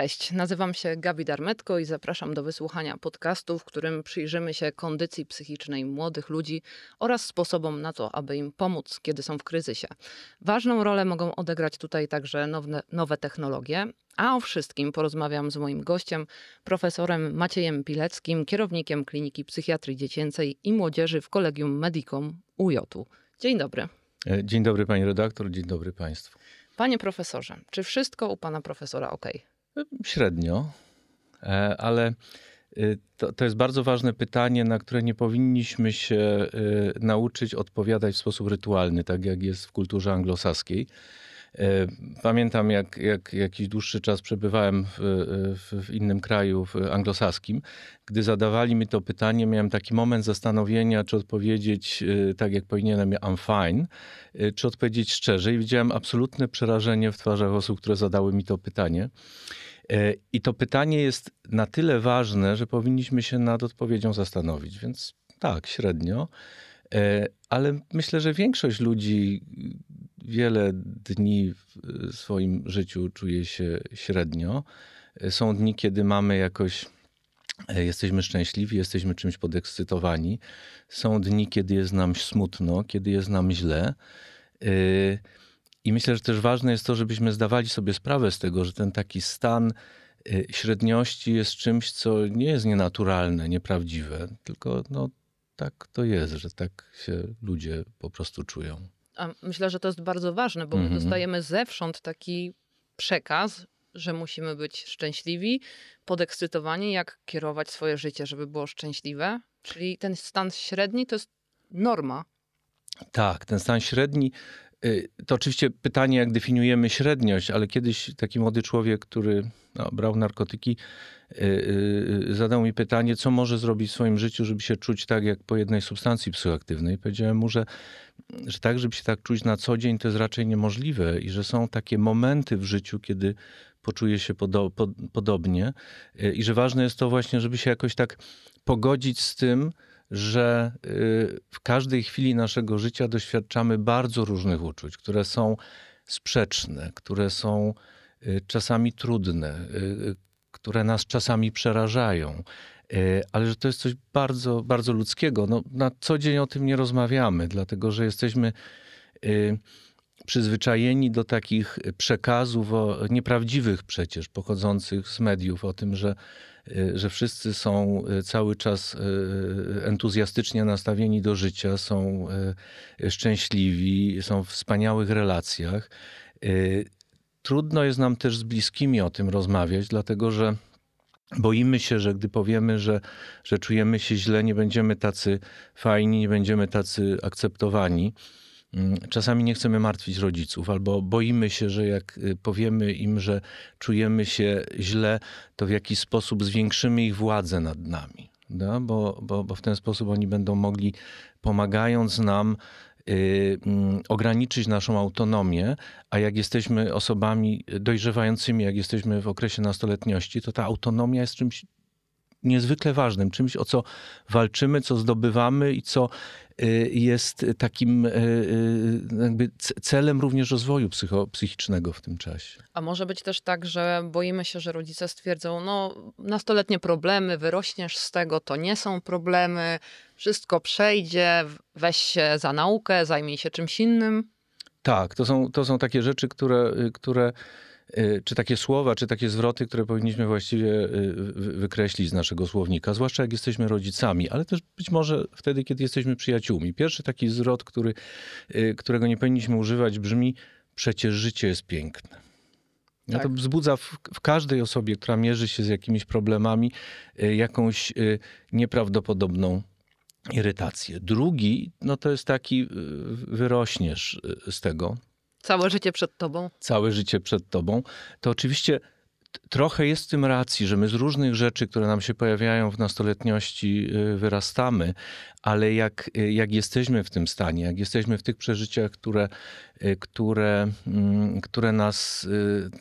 Cześć, nazywam się Gabi Darmetko i zapraszam do wysłuchania podcastu, w którym przyjrzymy się kondycji psychicznej młodych ludzi oraz sposobom na to, aby im pomóc, kiedy są w kryzysie. Ważną rolę mogą odegrać tutaj także nowe, nowe technologie, a o wszystkim porozmawiam z moim gościem, profesorem Maciejem Pileckim, kierownikiem Kliniki Psychiatrii Dziecięcej i Młodzieży w Kolegium Medicum uj -u. Dzień dobry. E, dzień dobry pani redaktor, dzień dobry państwu. Panie profesorze, czy wszystko u pana profesora ok? Średnio, e, ale y, to, to, jest bardzo ważne pytanie, na które nie powinniśmy się y, nauczyć odpowiadać w sposób rytualny, tak jak jest w kulturze anglosaskiej. E, pamiętam, jak, jak jakiś dłuższy czas przebywałem w, y, w, w, innym kraju, w anglosaskim. Gdy zadawali mi to pytanie, miałem taki moment zastanowienia, czy odpowiedzieć tak, jak powinienem, I'm fine, czy odpowiedzieć szczerze. I widziałem absolutne przerażenie w twarzach osób, które zadały mi to pytanie. E, I to pytanie jest na tyle ważne, że powinniśmy się nad odpowiedzią zastanowić. Więc tak, średnio. E, ale myślę, że większość ludzi wiele dni w e, swoim życiu czuje się średnio. Są dni, kiedy mamy jakoś jesteśmy szczęśliwi, jesteśmy czymś podekscytowani. Są dni, kiedy jest nam smutno, kiedy jest nam źle. I myślę, że też ważne jest to, żebyśmy zdawali sobie sprawę z tego, że ten taki stan y, średniości jest czymś, co nie jest nienaturalne, nieprawdziwe, tylko no, tak to jest, że tak się ludzie po prostu czują. A myślę, że to jest bardzo ważne, bo mm -hmm. my mhm. dostajemy zewsząd taki przekaz, że musimy być szczęśliwi, podekscytowani, jak kierować swoje życie, żeby było szczęśliwe. Czyli ten stan średni to jest norma. Tak, ten stan średni Y, to oczywiście pytanie, jak definiujemy średniość, ale kiedyś taki młody człowiek, który no, brał narkotyki, y, y, zadał mi pytanie, co może zrobić w swoim życiu, żeby się czuć tak, jak po jednej substancji psychoaktywnej. Powiedziałem mu, że, że tak, żeby się tak czuć na co dzień, to jest raczej niemożliwe i że są takie momenty w życiu, kiedy poczuje się podo pod podobnie i że ważne jest to właśnie, żeby się jakoś tak pogodzić z tym, że y, w każdej chwili naszego życia doświadczamy bardzo różnych uczuć, które są sprzeczne, które są y, czasami trudne, y, które nas czasami przerażają, ale że to jest coś bardzo, bardzo ludzkiego. No, na co dzień o tym nie rozmawiamy, dlatego że jesteśmy przyzwyczajeni do takich przekazów o, nieprawdziwych przecież, pochodzących z mediów, o tym, że Y, że wszyscy są y, cały czas y, entuzjastycznie nastawieni do życia, są szczęśliwi, są w wspaniałych relacjach. Trudno jest nam też z bliskimi o tym rozmawiać, dlatego że Boimy się, że gdy powiemy, że, że czujemy się źle, nie będziemy tacy fajni, nie będziemy tacy akceptowani. Mm, czasami nie chcemy martwić rodziców, albo boimy się, że jak y, powiemy im, że czujemy się źle, to w jakiś sposób zwiększymy ich władzę nad nami. No, bo, bo, bo w ten sposób oni będą mogli, pomagając nam, Yy, ograniczyć naszą autonomię, a jak jesteśmy osobami dojrzewającymi, jak jesteśmy w okresie nastoletniości, to ta autonomia jest czymś niezwykle ważnym, czymś o co walczymy, co zdobywamy i co Y, jest takim y, y, jakby celem również rozwoju psycho, psychicznego w tym czasie. A może być też tak, że boimy się, że rodzice stwierdzą, no nastoletnie problemy, wyrośniesz z tego, to nie są problemy, wszystko przejdzie, weź się za naukę, zajmij się czymś innym. Tak, to są, to są takie rzeczy, które, które E, czy takie słowa, czy takie zwroty, które powinniśmy właściwie e, wykreślić z naszego słownika, zwłaszcza jak jesteśmy rodzicami, ale też być może wtedy, kiedy jesteśmy przyjaciółmi. Pierwszy taki zwrot, który, e, którego nie powinniśmy używać, brzmi: Przecież życie jest piękne. No tak. to wzbudza w, w, każdej osobie, która mierzy się z jakimiś problemami, jakąś nieprawdopodobną irytację. Drugi, no to jest taki, wyrośniesz z tego. Całe życie przed tobą. Całe życie przed tobą. To oczywiście trochę jest w tym racji, że my z różnych rzeczy, które nam się pojawiają w nastoletniości, y, wyrastamy, ale jak, y, jak jesteśmy w tym stanie, jak jesteśmy w tych przeżyciach, które, y, które, mm, które nas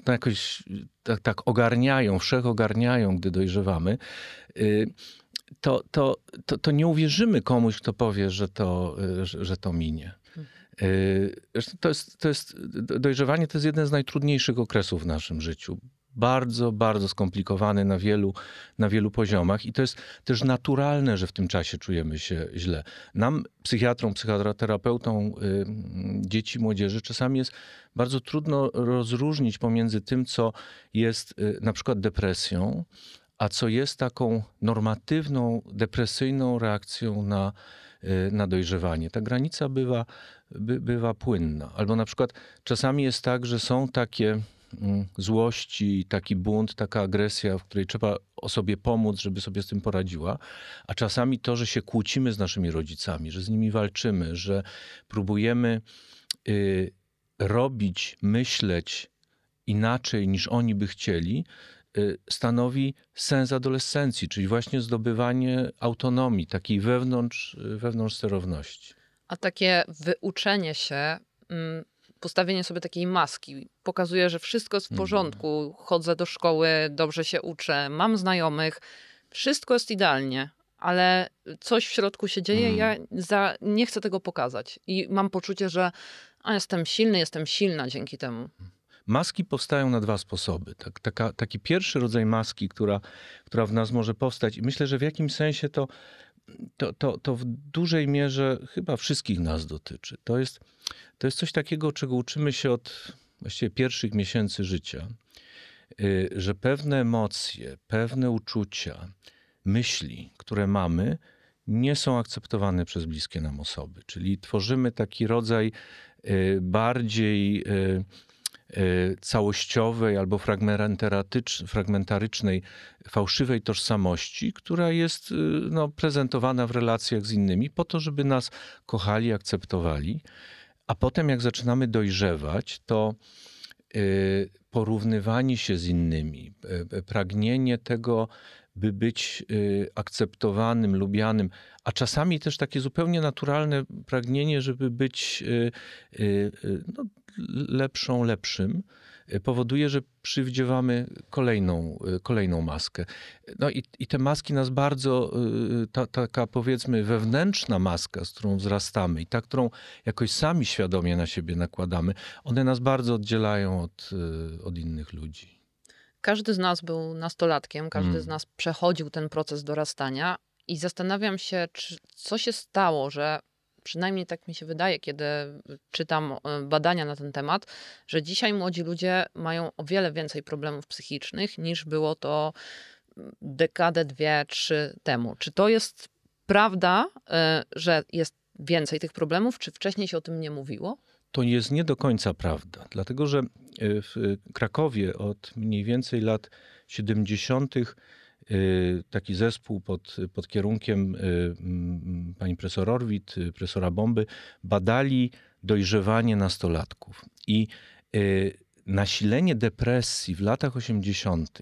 no jakoś tak, tak ogarniają, wszechogarniają, gdy dojrzewamy, to, to, to, to nie uwierzymy komuś, kto powie, że to, że to minie. Yy, zresztą to jest, to jest, dojrzewanie to jest jeden z najtrudniejszych okresów w naszym życiu. Bardzo, bardzo skomplikowany na wielu, na wielu poziomach, i to jest też naturalne, że w tym czasie czujemy się źle. Nam, psychiatrą, psychoterapeutom y, yy, dzieci, młodzieży, czasami jest bardzo trudno rozróżnić pomiędzy tym, co jest y, na przykład depresją, a co jest taką normatywną, depresyjną reakcją na, Y, na dojrzewanie. Ta granica bywa, by, bywa płynna. Albo na przykład czasami jest tak, że są takie mm, złości, taki bunt, taka agresja, w której trzeba o sobie pomóc, żeby sobie z tym poradziła, a czasami to, że się kłócimy z naszymi rodzicami, że z nimi walczymy, że próbujemy y, robić, myśleć inaczej niż oni by chcieli, Y, stanowi sens adolescencji, czyli właśnie zdobywanie autonomii, takiej wewnątrz, y, wewnątrz sterowności. A takie wyuczenie się, mm, postawienie sobie takiej maski, pokazuje, że wszystko jest w mhm. porządku, chodzę do szkoły, dobrze się uczę, mam znajomych, wszystko jest idealnie, ale coś w środku się dzieje, mm. ja za, nie chcę tego pokazać. I mam poczucie, że a, jestem silny, jestem silna dzięki temu. Mhm. Maski powstają na dwa sposoby. Tak, taka, taki pierwszy rodzaj maski, która, która w nas może powstać, i myślę, że w jakimś sensie to, to, to, to w dużej mierze chyba wszystkich nas dotyczy. To jest, to jest coś takiego, czego uczymy się od właściwie pierwszych miesięcy życia, y, że pewne emocje, pewne uczucia, myśli, które mamy, nie są akceptowane przez bliskie nam osoby. Czyli tworzymy taki rodzaj y, bardziej y, Y, całościowej albo fragmentarycznej, fałszywej tożsamości, która jest y, no, prezentowana w relacjach z innymi po to, żeby nas kochali, akceptowali. A potem, jak zaczynamy dojrzewać, to y, porównywanie się z innymi, pragnienie tego, by być akceptowanym, lubianym, a czasami też takie zupełnie naturalne pragnienie, żeby być no, lepszą lepszym e, powoduje, że przywdziewamy kolejną, e, kolejną maskę. No i, i te maski nas bardzo, e, ta, taka powiedzmy wewnętrzna maska, z którą wzrastamy i ta, którą jakoś sami świadomie na siebie nakładamy, one nas bardzo oddzielają od, od innych ludzi. Każdy z nas był nastolatkiem, każdy hmm. z nas przechodził ten proces dorastania i zastanawiam się, czy, co się stało, że Przynajmniej tak mi się wydaje, kiedy czytam e, badania na ten temat, że dzisiaj młodzi ludzie mają o wiele więcej problemów psychicznych niż było to mm, dekadę, dwie, trzy temu. Czy to jest prawda, e, że jest więcej tych problemów, czy wcześniej się o tym nie mówiło? To jest nie do końca prawda, dlatego że e, w Krakowie od mniej więcej lat 70 Y, taki zespół pod, pod kierunkiem y, mm, pani profesor Orwit, y, profesora Bomby, badali dojrzewanie nastolatków. I nasilenie depresji w latach 80.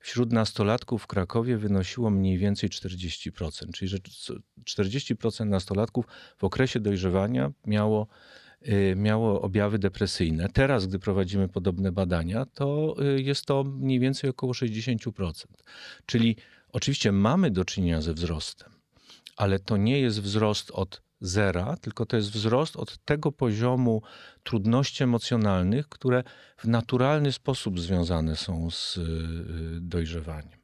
wśród nastolatków w Krakowie wynosiło mniej więcej 40%, czyli że 40% nastolatków w okresie dojrzewania miało Y, miało objawy depresyjne. Teraz, gdy prowadzimy podobne badania, to y, jest to mniej więcej około 60%. Czyli oczywiście mamy do czynienia ze wzrostem, ale to nie jest wzrost od zera, tylko to jest wzrost od tego poziomu trudności emocjonalnych, które w naturalny sposób związane są z y, dojrzewaniem.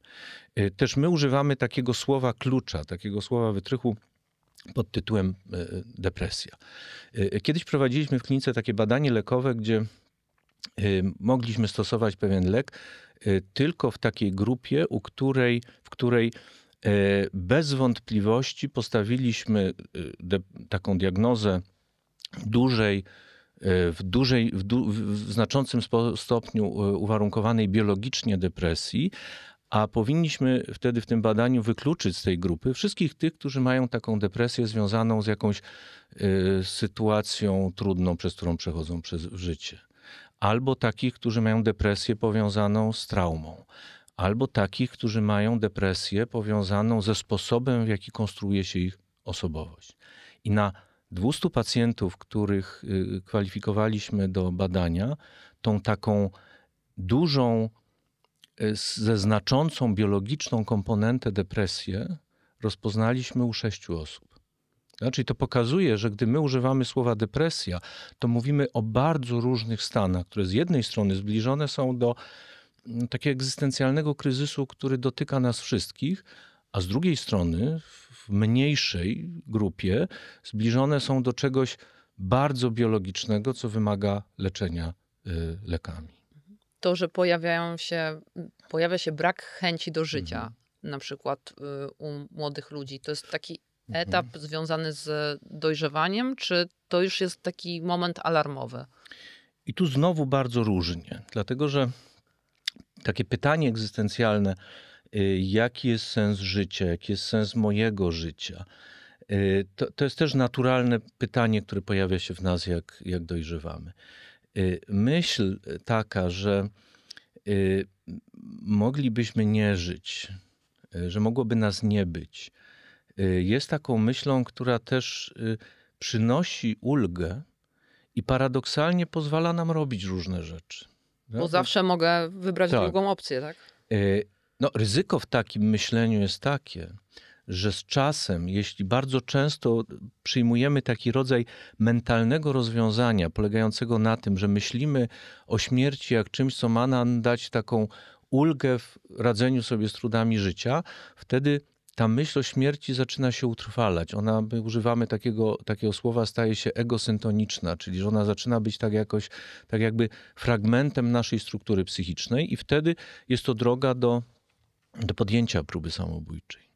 Też my używamy takiego słowa klucza, takiego słowa wytrychu pod tytułem e, depresja. E, e, kiedyś prowadziliśmy w klinice takie badanie lekowe, gdzie mogliśmy stosować pewien lek tylko w takiej grupie, u której, w której bez wątpliwości postawiliśmy taką diagnozę dużej, w, dużej, w, du, w znaczącym stopniu uwarunkowanej biologicznie depresji, a powinniśmy wtedy w tym badaniu wykluczyć z tej grupy wszystkich tych, którzy mają taką depresję związaną z jakąś y, sytuacją trudną, przez którą przechodzą przez życie. Albo takich, którzy mają depresję powiązaną z traumą, albo takich, którzy mają depresję powiązaną ze sposobem, w jaki konstruuje się ich osobowość. I na 200 pacjentów, których y, kwalifikowaliśmy do badania, tą taką dużą ze znaczącą biologiczną komponentę depresję rozpoznaliśmy u sześciu osób. Znaczy to pokazuje, że gdy my używamy słowa depresja, to mówimy o bardzo różnych stanach, które z jednej strony zbliżone są do mm, takiego egzystencjalnego kryzysu, który dotyka nas wszystkich, a z drugiej strony w mniejszej grupie zbliżone są do czegoś bardzo biologicznego, co wymaga leczenia y, lekami to, że pojawiają się, pojawia się brak chęci do życia, mhm. na przykład y, u młodych ludzi. To jest taki mhm. etap mhm. związany z dojrzewaniem, czy to już jest taki moment alarmowy? I tu znowu bardzo różnie, dlatego że takie pytanie egzystencjalne, y, jaki jest sens życia, jaki jest sens mojego życia, y, to, to jest też naturalne pytanie, które pojawia się w nas, jak, jak dojrzewamy. Y, myśl taka, że y, moglibyśmy nie żyć, y, że mogłoby nas nie być, jest taką myślą, która też przynosi ulgę i paradoksalnie pozwala nam robić różne rzeczy. Bo tak? zawsze mogę wybrać tak. drugą opcję, tak? No, ryzyko w takim myśleniu jest takie, że z czasem, jeśli bardzo często przyjmujemy taki rodzaj mentalnego rozwiązania, polegającego na tym, że myślimy o śmierci jak czymś, co ma nam dać taką ulgę w radzeniu sobie z trudami życia, wtedy ta myśl o śmierci zaczyna się utrwalać. Ona, my używamy takiego, takiego słowa, staje się egosyntoniczna, czyli że ona zaczyna być tak jakoś, tak jakby fragmentem naszej struktury psychicznej i wtedy jest to droga do, do podjęcia próby samobójczej.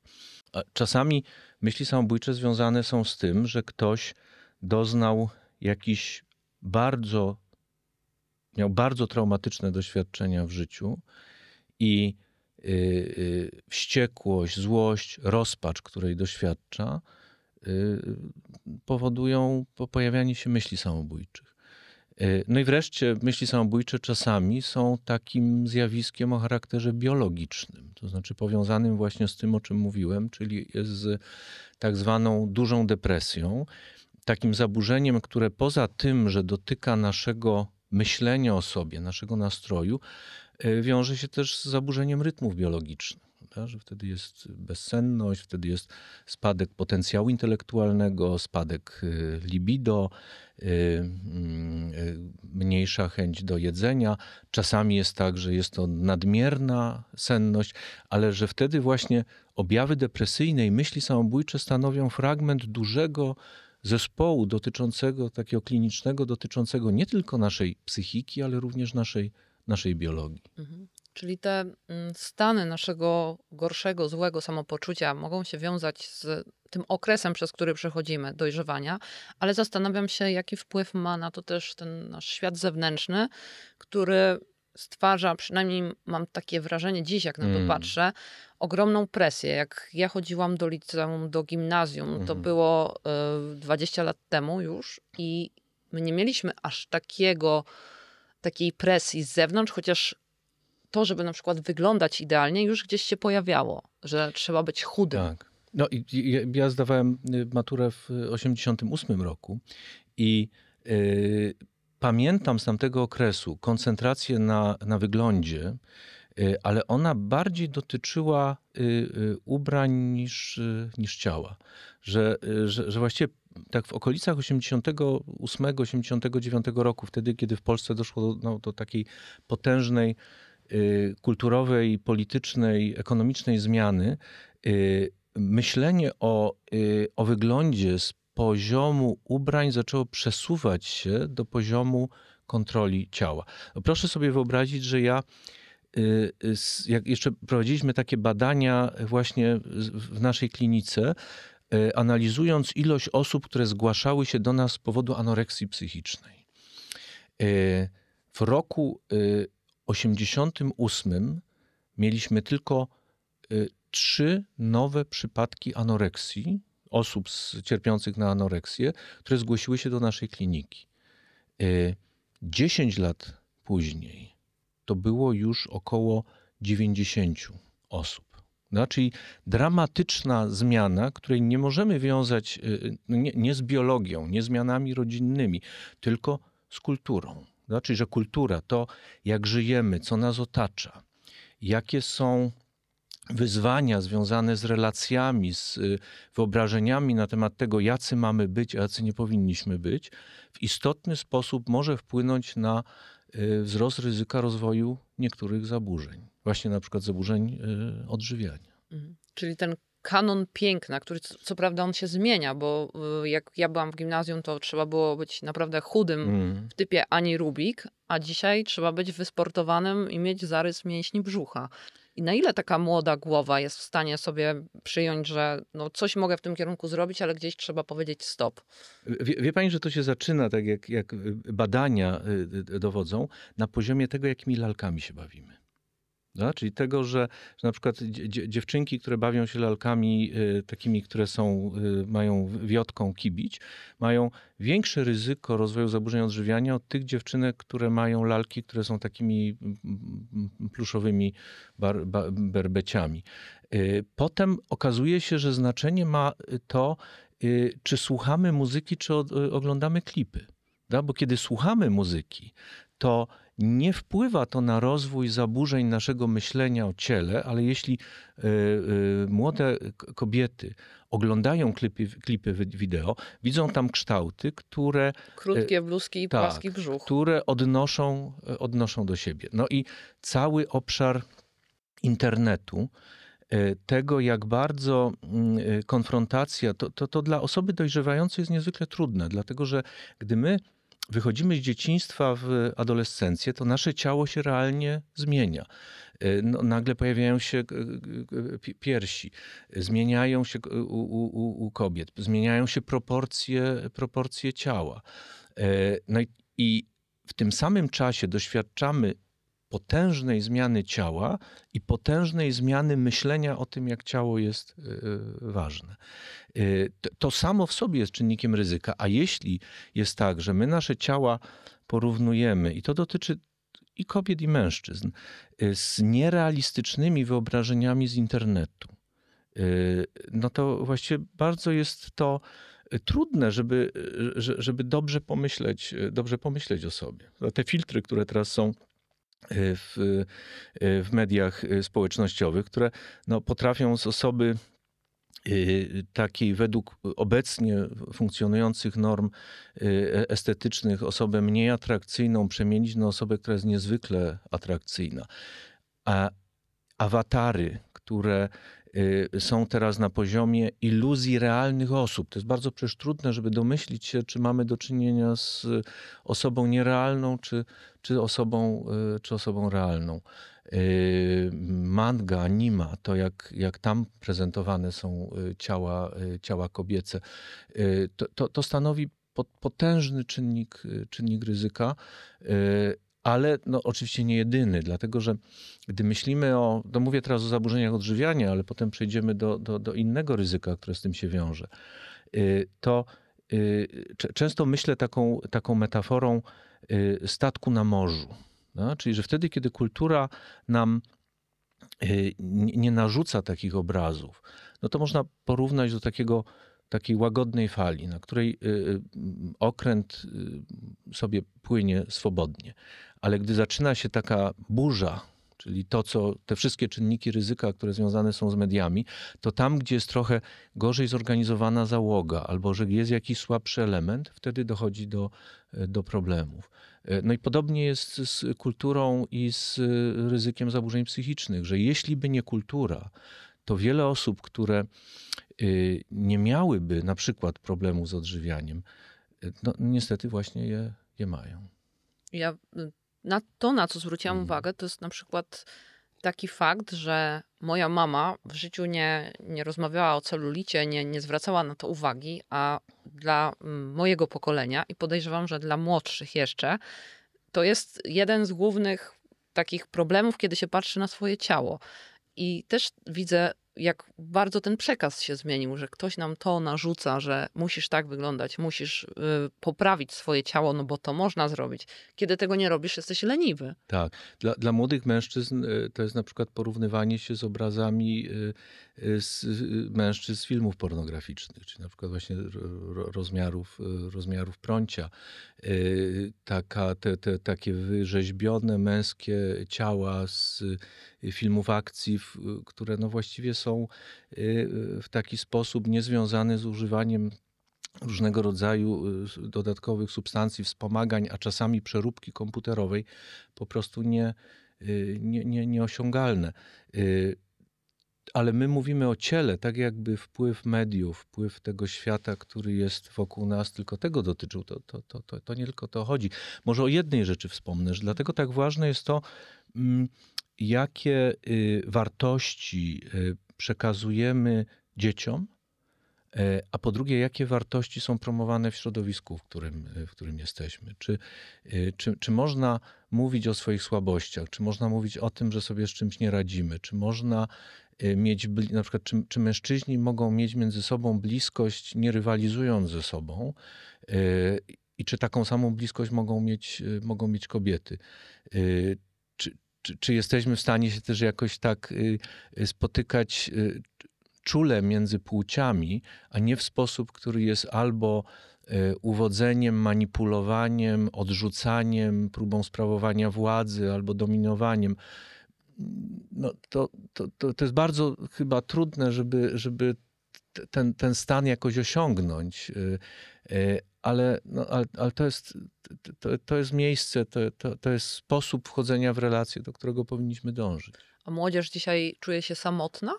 Czasami myśli samobójcze związane są z tym, że ktoś doznał jakiś bardzo, miał bardzo traumatyczne doświadczenia w życiu i y, y, wściekłość, złość, rozpacz, której doświadcza, y, powodują pojawianie się myśli samobójczych. E, no i wreszcie myśli samobójcze czasami są takim zjawiskiem o charakterze biologicznym, to znaczy powiązanym właśnie z tym, o czym mówiłem, czyli z tak zwaną dużą depresją, takim zaburzeniem, które poza tym, że dotyka naszego myślenia o sobie, naszego nastroju, e, wiąże się też z zaburzeniem rytmów biologicznych. Że wtedy jest bezsenność, wtedy jest spadek potencjału intelektualnego, spadek y, libido, y, y, mniejsza chęć do jedzenia. Czasami jest tak, że jest to nadmierna senność, ale że wtedy właśnie objawy depresyjne i myśli samobójcze stanowią fragment dużego zespołu dotyczącego, takiego klinicznego, dotyczącego nie tylko naszej psychiki, ale również naszej, naszej biologii. Mhm. Czyli te mm, stany naszego gorszego, złego samopoczucia mogą się wiązać z tym okresem, przez który przechodzimy, dojrzewania, ale zastanawiam się, jaki wpływ ma na to też ten nasz świat zewnętrzny, który stwarza, przynajmniej mam takie wrażenie dziś, jak na to mm. patrzę, ogromną presję. Jak ja chodziłam do liceum, do gimnazjum, mm. to mhm. było y, e, 20 lat temu już i my nie mieliśmy aż takiego, takiej presji z zewnątrz, chociaż to, żeby na przykład wyglądać idealnie, już gdzieś się pojawiało, że trzeba być chudym. Tak. No i, ja zdawałem y, maturę w 88 y, roku i y, pamiętam z tamtego okresu koncentrację na, na wyglądzie, ale ona bardziej dotyczyła yy, ubrań niż, niż ciała. Że, że, że właściwie tak w okolicach 88-89 roku, wtedy kiedy w Polsce doszło do, no, do takiej potężnej Y, kulturowej, politycznej, ekonomicznej zmiany, y, myślenie o, y, o wyglądzie z poziomu ubrań zaczęło przesuwać się do poziomu kontroli ciała. Proszę sobie wyobrazić, że ja jak jeszcze prowadziliśmy takie badania właśnie w naszej klinice, analizując ilość osób, które zgłaszały się do nas z powodu anoreksji psychicznej. W roku 1988 mieliśmy tylko y, trzy nowe przypadki anoreksji osób cierpiących na anoreksję, które zgłosiły się do naszej kliniki. 10 y, lat później to było już około 90 osób. Znaczy dramatyczna zmiana, której nie możemy wiązać y, nie, nie z biologią, nie zmianami rodzinnymi, tylko z kulturą. Znaczy, że kultura to jak żyjemy, co nas otacza, jakie są wyzwania związane z relacjami, z y, wyobrażeniami na temat tego, jacy mamy być, a jacy nie powinniśmy być, w istotny sposób może wpłynąć na y, wzrost ryzyka rozwoju niektórych zaburzeń, właśnie na przykład zaburzeń y, odżywiania. Mhm. Czyli ten kanon piękna, który co, prawda on się zmienia, bo y, jak ja byłam w gimnazjum, to trzeba było być naprawdę chudym mm. w typie Ani Rubik, a dzisiaj trzeba być wysportowanym i mieć zarys mięśni brzucha. I na ile taka młoda głowa jest w stanie sobie przyjąć, że no coś mogę w tym kierunku zrobić, ale gdzieś trzeba powiedzieć stop? Wie, wie pani, że to się zaczyna, tak jak, jak y, badania y, dowodzą, na poziomie tego, jakimi lalkami się bawimy. Czyli tego, że, że na przykład dziewczynki, które bawią się lalkami y, takimi, które są, y, mają wiotką kibić, mają większe ryzyko rozwoju zaburzeń odżywiania od tych dziewczynek, które mają lalki, które są takimi mm, pluszowymi bar, berbeciami. Y, potem okazuje się, że znaczenie ma to, y, czy słuchamy muzyki, czy od, y, oglądamy klipy. Da? Bo kiedy słuchamy muzyki, to nie wpływa to na rozwój zaburzeń naszego myślenia o ciele, ale jeśli y, y, młode kobiety oglądają klipy, klipy wideo, widzą tam kształty, które... E, Krótkie bluzki i tak, płaski brzuch. Które odnoszą, odnoszą do siebie. No i cały obszar internetu, tego, jak bardzo mm, konfrontacja, to, to, to, dla osoby dojrzewającej jest niezwykle trudne, dlatego że gdy my wychodzimy z dzieciństwa w adolescencję, to nasze ciało się realnie zmienia. E, no, nagle pojawiają się piersi, zmieniają się u, u, u kobiet, zmieniają się proporcje, proporcje ciała. E, no i, i w tym samym czasie doświadczamy potężnej zmiany ciała i potężnej zmiany myślenia o tym, jak ciało jest y, y, ważne. Y, to samo w sobie jest czynnikiem ryzyka, a jeśli jest tak, że my nasze ciała porównujemy, i to dotyczy i kobiet, i mężczyzn, z nierealistycznymi wyobrażeniami z internetu, no to właściwie bardzo jest to trudne, żeby, żeby dobrze, pomyśleć, dobrze pomyśleć o sobie. Te filtry, które teraz są w, w mediach y, społecznościowych, które no, potrafią z osoby y, takiej według obecnie funkcjonujących norm y, e, estetycznych osobę mniej atrakcyjną przemienić na osobę, która jest niezwykle atrakcyjna. A awatary, które Y, są teraz na poziomie iluzji realnych osób. To jest bardzo przecież trudne, żeby domyślić się, czy mamy do czynienia z osobą nierealną, czy, czy, osobą, y, czy osobą realną. Y, manga, anima, to jak, jak tam prezentowane są ciała, ciała kobiece, to, to, to stanowi potężny czynnik, czynnik ryzyka ale no, oczywiście nie jedyny, dlatego że gdy myślimy o, to mówię teraz o zaburzeniach odżywiania, ale potem przejdziemy do, do, do innego ryzyka, które z tym się wiąże, y, to y, często myślę taką, taką metaforą y, statku na morzu. No? Czyli, że wtedy, kiedy kultura nam nie narzuca takich obrazów, no to można porównać do takiego, takiej łagodnej fali, na której okręt sobie płynie swobodnie ale gdy zaczyna się taka burza, czyli to, co te wszystkie czynniki ryzyka, które związane są z mediami, to tam, gdzie jest trochę gorzej zorganizowana załoga, albo że jest jakiś słabszy element, wtedy dochodzi do, e, do problemów. E, no i podobnie jest z kulturą i z e, ryzykiem zaburzeń psychicznych, że jeśli by nie kultura, to wiele osób, które nie miałyby na przykład problemu z odżywianiem, no, niestety właśnie je, je mają. Ja na to, na co zwróciłam mhm. uwagę, to jest na przykład taki fakt, że moja mama w życiu nie, nie rozmawiała o celulicie, nie, nie zwracała na to uwagi, a dla mm, mojego pokolenia i podejrzewam, że dla młodszych jeszcze, to jest jeden z głównych takich problemów, kiedy się patrzy na swoje ciało. I też widzę jak bardzo ten przekaz się zmienił, że ktoś nam to narzuca, że musisz tak wyglądać, musisz y, poprawić swoje ciało, no bo to można zrobić. Kiedy tego nie robisz, jesteś leniwy. Tak. Dla, dla młodych mężczyzn y, to jest na przykład porównywanie się z obrazami y, z mężczyzn z filmów pornograficznych, czyli na przykład właśnie rozmiarów, rozmiarów prącia. Taka, te, te, takie wyrzeźbione męskie ciała z Y, filmów akcji, y, które no właściwie są y, w taki sposób niezwiązane z używaniem różnego rodzaju dodatkowych substancji, wspomagań, a czasami przeróbki komputerowej, po prostu nie, nie, nie, nieosiągalne. Ale my mówimy o ciele, tak jakby wpływ mediów, wpływ tego świata, który jest wokół nas, tylko tego dotyczył. To, to, to, to, to nie tylko to chodzi. Może o jednej rzeczy wspomnę, że dlatego tak ważne jest to, mm, jakie y, wartości y, przekazujemy dzieciom, e, a po drugie, jakie wartości są promowane w środowisku, w którym, y, w którym jesteśmy? Czy, czy, czy można mówić o swoich słabościach? Czy można mówić o tym, że sobie z czymś nie radzimy? Czy można mieć, na przykład, czy, czy mężczyźni mogą mieć między sobą bliskość, nie rywalizując ze sobą? I czy taką samą bliskość mogą mieć, mogą mieć kobiety? czy, czy jesteśmy w stanie się też jakoś tak y, y, spotykać y, czule między płciami, a nie w sposób, który jest albo uwodzeniem, manipulowaniem, odrzucaniem, próbą sprawowania władzy albo dominowaniem. No, to, to, to, to jest bardzo chyba trudne, żeby, żeby ten, ten stan jakoś osiągnąć ale, no, ale, ale to, jest, to, to jest miejsce, to, to, to jest sposób wchodzenia w relacje, do którego powinniśmy dążyć. A młodzież dzisiaj czuje się samotna?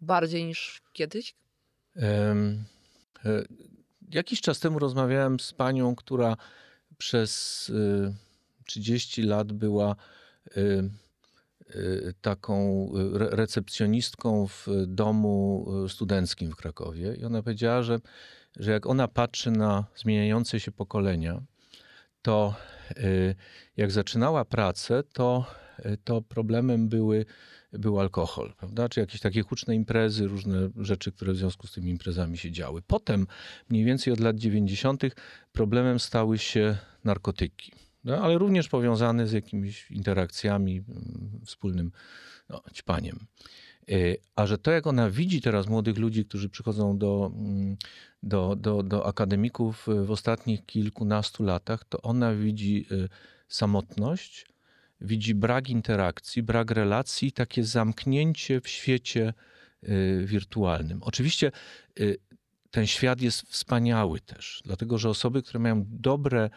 Bardziej niż kiedyś? Um, jakiś czas temu rozmawiałem z panią, która przez y, 30 lat była y, y taką y, re recepcjonistką w domu y, studenckim w Krakowie i ona powiedziała, że że jak ona patrzy na zmieniające się pokolenia, to y, jak zaczynała pracę, to, y, to problemem były, był alkohol, prawda? Czy jakieś takie huczne imprezy, różne rzeczy, które w związku z tymi imprezami się działy. Potem, mniej więcej od lat 90., problemem stały się narkotyki. No, ale również powiązane z jakimiś interakcjami, mm, wspólnym no, ćpaniem. Y, a że to, jak ona widzi teraz młodych ludzi, którzy przychodzą do, mm, do, do, do akademików y, w ostatnich kilkunastu latach, to ona widzi y, samotność, widzi brak interakcji, brak relacji, takie zamknięcie w świecie wirtualnym. Oczywiście ten świat jest wspaniały też, dlatego że osoby, które mają dobre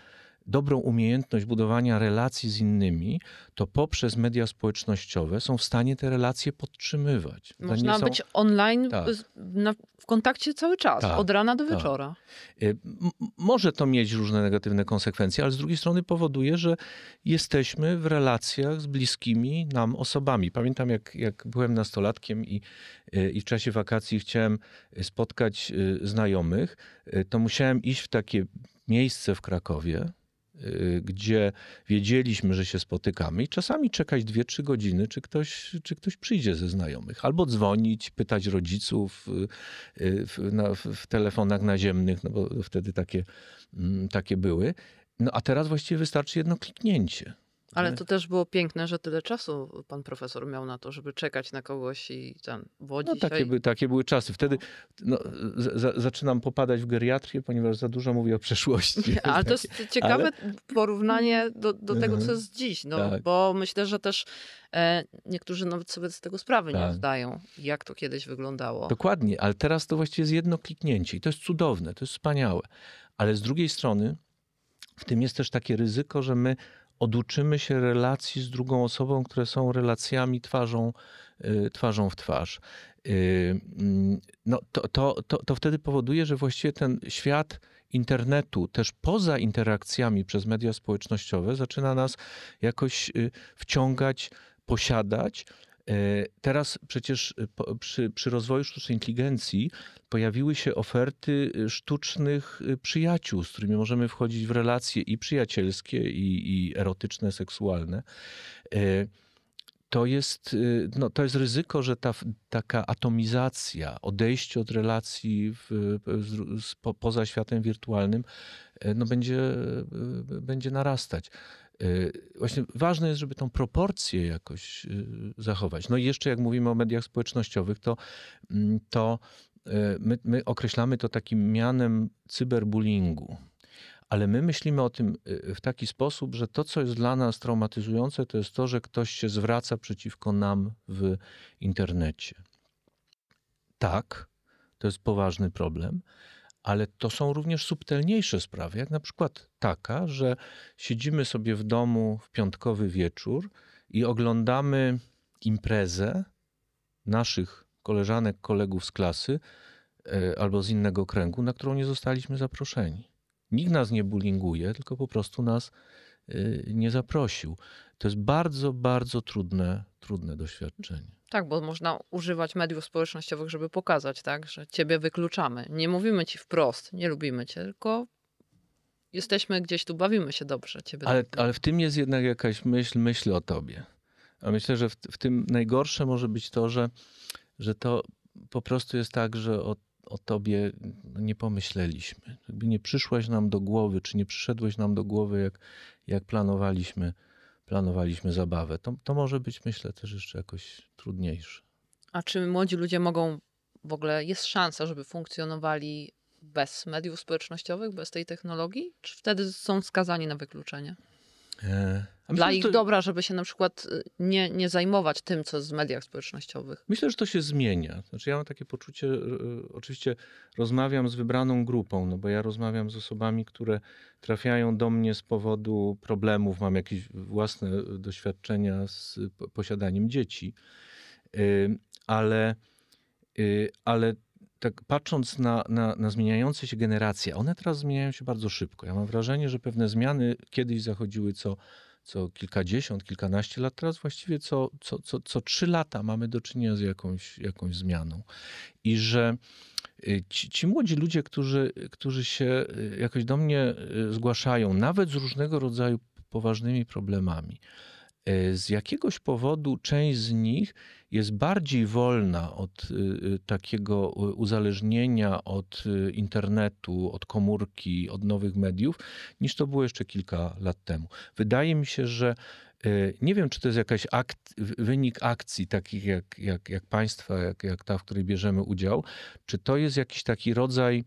dobrą umiejętność budowania relacji z innymi, to poprzez media społecznościowe są w stanie te relacje podtrzymywać. Można są... być online tak. w kontakcie cały czas, tak, od rana do tak. wieczora. Y, może to mieć różne negatywne konsekwencje, ale z drugiej strony powoduje, że jesteśmy w relacjach z bliskimi nam osobami. Pamiętam, jak, jak byłem nastolatkiem i, y, i w czasie wakacji chciałem spotkać y, znajomych, to musiałem iść w takie miejsce w Krakowie, Y, gdzie wiedzieliśmy, że się spotykamy i czasami czekać 2-3 godziny, czy ktoś, czy ktoś przyjdzie ze znajomych. Albo dzwonić, pytać rodziców y, y, w, na, w telefonach naziemnych, no bo wtedy takie, mm, takie były. No a teraz właściwie wystarczy jedno kliknięcie. Ale mhm. to też było piękne, że tyle czasu pan profesor miał na to, żeby czekać na kogoś i ten, no, dzisiaj... takie, by, takie były czasy. Wtedy no, no zaczynam popadać w geriatrię, ponieważ za dużo mówię o przeszłości. Nie, ale to jest tak. ciekawe ale... porównanie do, do tego, mhm. co jest dziś, no, tak. bo myślę, że też e, niektórzy nawet sobie z tego sprawy tak. nie zdają, jak to kiedyś wyglądało. Dokładnie, ale teraz to właściwie jest jedno kliknięcie i to jest cudowne, to jest wspaniałe. Ale z drugiej strony w tym jest też takie ryzyko, że my oduczymy się relacji z drugą osobą, które są relacjami twarzą, y, twarzą w twarz. Y, mm, no, to, to, to, to wtedy powoduje, że właściwie ten świat internetu, też poza interakcjami przez media społecznościowe, zaczyna nas jakoś y, wciągać, posiadać E, teraz przecież e, przy, przy, rozwoju sztucznej inteligencji pojawiły się oferty e, sztucznych przyjaciół, z którymi możemy wchodzić w relacje i przyjacielskie, i, i erotyczne, seksualne. To jest, no, to jest ryzyko, że ta, taka atomizacja, odejście od relacji w, z, poza światem wirtualnym no, będzie, będzie narastać. E, właśnie ważne jest, żeby tą proporcję jakoś e, zachować. No i jeszcze jak mówimy o mediach społecznościowych, to, mm, to e, my, my określamy to takim mianem cyberbullyingu. Ale my myślimy o tym w taki sposób, że to, co jest dla nas traumatyzujące, to jest to, że ktoś się zwraca przeciwko nam w internecie. Tak, to jest poważny problem, ale to są również subtelniejsze sprawy, jak na przykład taka, że siedzimy sobie w domu w piątkowy wieczór i oglądamy imprezę naszych koleżanek, kolegów z klasy e, albo z innego kręgu, na którą nie zostaliśmy zaproszeni. Nikt nas nie bullyinguje, tylko po prostu nas Y, nie zaprosił. To jest bardzo, bardzo trudne, trudne doświadczenie. Tak, bo można używać mediów społecznościowych, żeby pokazać, tak, że ciebie wykluczamy. Nie mówimy ci wprost, nie lubimy cię, tylko jesteśmy gdzieś tu, bawimy się dobrze. Ciebie ale, ale w tym jest jednak jakaś myśl, myśl o tobie. A myślę, że w, w tym najgorsze może być to, że, że to po prostu jest tak, że od o tobie no, nie pomyśleliśmy. Jakby nie przyszłaś nam do głowy, czy nie przyszedłeś nam do głowy, jak, jak planowaliśmy, planowaliśmy zabawę. To, to może być, myślę, też jeszcze jakoś trudniejsze. A czy młodzi ludzie mogą, w ogóle jest szansa, żeby funkcjonowali bez mediów społecznościowych, bez tej technologii? Czy wtedy są skazani na wykluczenie? E Myślę, dla ich to... dobra, żeby się na przykład y, nie, nie zajmować tym, co jest w mediach społecznościowych. Myślę, że to się zmienia. Znaczy, ja mam takie poczucie, y, y, oczywiście rozmawiam z wybraną grupą, no bo ja rozmawiam z osobami, które trafiają do mnie z powodu problemów, mam jakieś własne doświadczenia z posiadaniem dzieci, ale, ale tak patrząc na, na, na, zmieniające się generacje, one teraz zmieniają się bardzo szybko. Ja mam wrażenie, że pewne zmiany kiedyś zachodziły co co kilkadziesiąt, kilkanaście lat, teraz właściwie co, co, co, co trzy lata mamy do czynienia z jakąś, jakąś zmianą. I że y, ci, ci młodzi ludzie, którzy, którzy się y, jakoś do mnie y, zgłaszają, nawet z różnego rodzaju poważnymi problemami, E, z jakiegoś powodu część z nich jest bardziej wolna od e, e, takiego uzależnienia od internetu, od komórki, od nowych mediów, niż to było jeszcze kilka lat temu. Wydaje mi się, że nie wiem, czy to jest jakiś akt, wynik akcji takich jak, jak, jak państwa, jak, jak ta, w której bierzemy udział, czy to jest jakiś taki rodzaj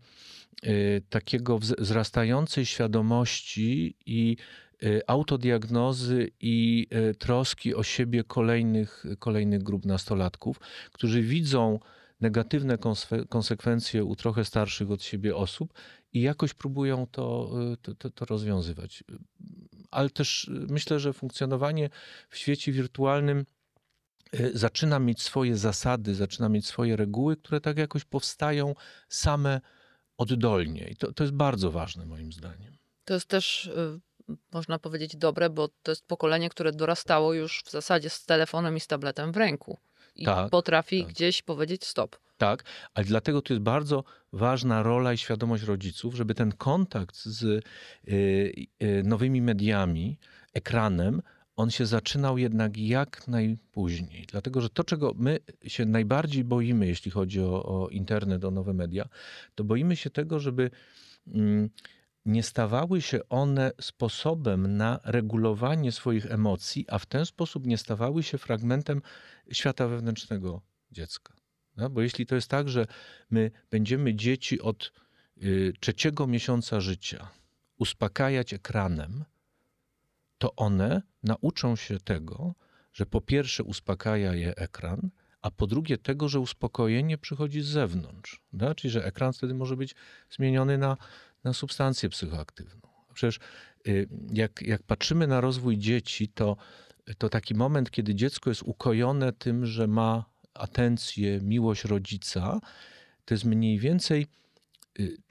takiego wzrastającej świadomości i Y, autodiagnozy i y, troski o siebie kolejnych, kolejnych grup nastolatków, którzy widzą negatywne konsekwencje u trochę starszych od siebie osób i jakoś próbują to, y, to, to, rozwiązywać. Ale też myślę, że funkcjonowanie w świecie wirtualnym zaczyna mieć swoje zasady, zaczyna mieć swoje reguły, które tak jakoś powstają same oddolnie. I to, to jest bardzo ważne moim zdaniem. To jest też można powiedzieć, dobre, bo to jest pokolenie, które dorastało już w zasadzie z telefonem i z tabletem w ręku. I tak, potrafi tak. gdzieś powiedzieć stop. Tak, ale dlatego tu jest bardzo ważna rola i świadomość rodziców, żeby ten kontakt z y, y, nowymi mediami, ekranem, on się zaczynał jednak jak najpóźniej. Dlatego, że to, czego my się najbardziej boimy, jeśli chodzi o, o internet, o nowe media, to boimy się tego, żeby mm, nie stawały się one sposobem na regulowanie swoich emocji, a w ten sposób nie stawały się fragmentem świata wewnętrznego dziecka. No, bo jeśli to jest tak, że my będziemy dzieci od y, trzeciego miesiąca życia uspokajać ekranem, to one nauczą się tego, że po pierwsze uspokaja je ekran, a po drugie tego, że uspokojenie przychodzi z zewnątrz. Tak? Czyli, że ekran wtedy może być zmieniony na na substancję psychoaktywną. Przecież y, jak, jak patrzymy na rozwój dzieci, to, to taki moment, kiedy dziecko jest ukojone tym, że ma atencję, miłość rodzica, to jest mniej więcej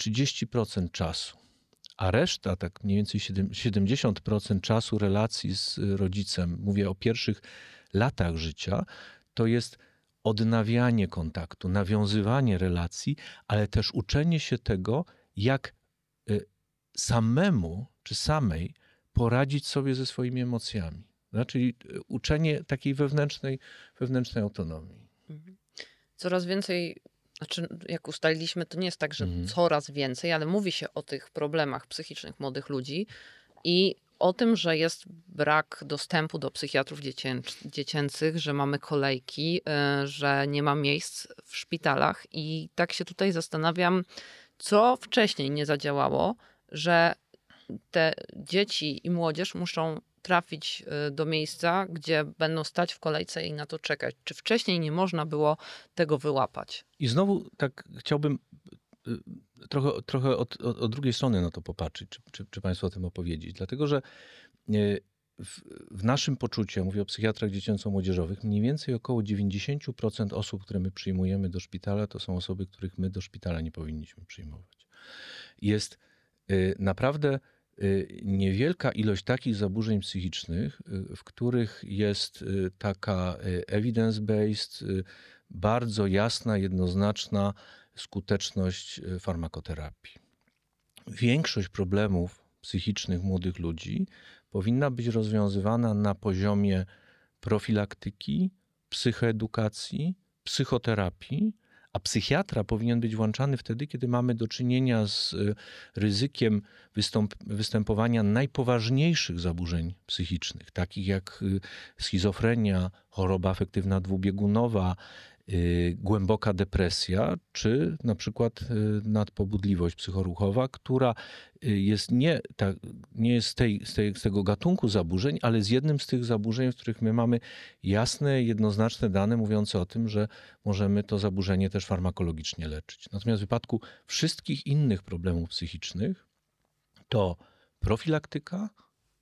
30% y, czasu, a reszta, tak mniej więcej 70% czasu relacji z rodzicem, mówię o pierwszych latach życia, to jest odnawianie kontaktu, nawiązywanie relacji, ale też uczenie się tego, jak Y, samemu czy samej poradzić sobie ze swoimi emocjami. Znaczy y, uczenie takiej wewnętrznej, wewnętrznej autonomii. Mhm. Coraz więcej znaczy, jak ustaliliśmy, to nie jest tak, że mhm. coraz więcej, ale mówi się o tych problemach psychicznych młodych ludzi i o tym, że jest brak dostępu do psychiatrów dziecięcych, że mamy kolejki, y, że nie ma miejsc w szpitalach. I tak się tutaj zastanawiam, co wcześniej nie zadziałało, że te dzieci i młodzież muszą trafić y, do miejsca, gdzie będą stać w kolejce i na to czekać? Czy wcześniej nie można było tego wyłapać? I znowu tak chciałbym y, trochę, trochę od, od, od drugiej strony na to popatrzeć, czy, czy, czy Państwu o tym opowiedzieć, dlatego że y, w, w naszym poczuciu, mówię o psychiatrach dziecięco-młodzieżowych, mniej więcej około 90% osób, które my przyjmujemy do szpitala, to są osoby, których my do szpitala nie powinniśmy przyjmować. Jest y, naprawdę y, niewielka ilość takich zaburzeń psychicznych, y, w których jest y, taka y, evidence-based, y, bardzo jasna, jednoznaczna skuteczność farmakoterapii. Większość problemów psychicznych młodych ludzi powinna być rozwiązywana na poziomie profilaktyki, psychoedukacji, psychoterapii, a psychiatra powinien być włączany wtedy, kiedy mamy do czynienia z y, ryzykiem występowania najpoważniejszych zaburzeń psychicznych, takich jak y, schizofrenia, choroba afektywna dwubiegunowa, Y, głęboka depresja, czy na przykład y, nadpobudliwość psychoruchowa, która y, jest nie, ta, nie jest z, tej, z, tej, z tego gatunku zaburzeń, ale z jednym z tych zaburzeń, w których my mamy jasne, jednoznaczne dane mówiące o tym, że możemy to zaburzenie też farmakologicznie leczyć. Natomiast w wypadku wszystkich innych problemów psychicznych to profilaktyka,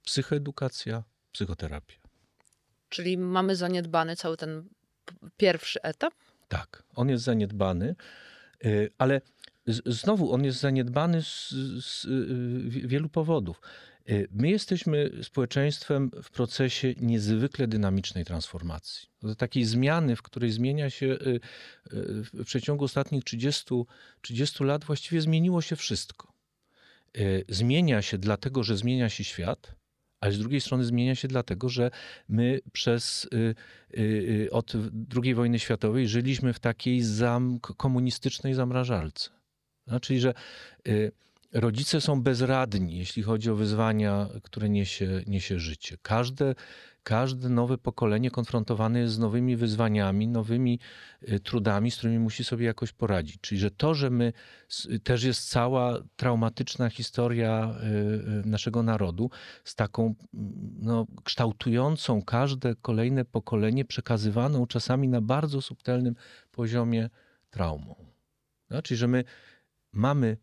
psychoedukacja, psychoterapia. Czyli mamy zaniedbany cały ten pierwszy etap? Tak, on jest zaniedbany, y, ale znowu on jest zaniedbany z, z y, wielu powodów. Y, my jesteśmy społeczeństwem w procesie niezwykle dynamicznej transformacji. Do takiej zmiany, w której zmienia się w przeciągu ostatnich 30, 30 lat, właściwie zmieniło się wszystko. Zmienia się dlatego, że zmienia się świat, ale z drugiej strony zmienia się dlatego, że my przez y, y, y, od II wojny światowej żyliśmy w takiej zam, komunistycznej zamrażalce. Znaczy, czyli, że rodzice są bezradni, jeśli chodzi o wyzwania, które niesie, niesie życie. Każde każde nowe pokolenie konfrontowane jest z nowymi wyzwaniami, nowymi y, trudami, z którymi musi sobie jakoś poradzić. Czyli, że to, że my y, też jest cała traumatyczna historia y, naszego narodu z taką no, kształtującą każde kolejne pokolenie, przekazywaną czasami na bardzo subtelnym poziomie traumą. Znaczy, że my mamy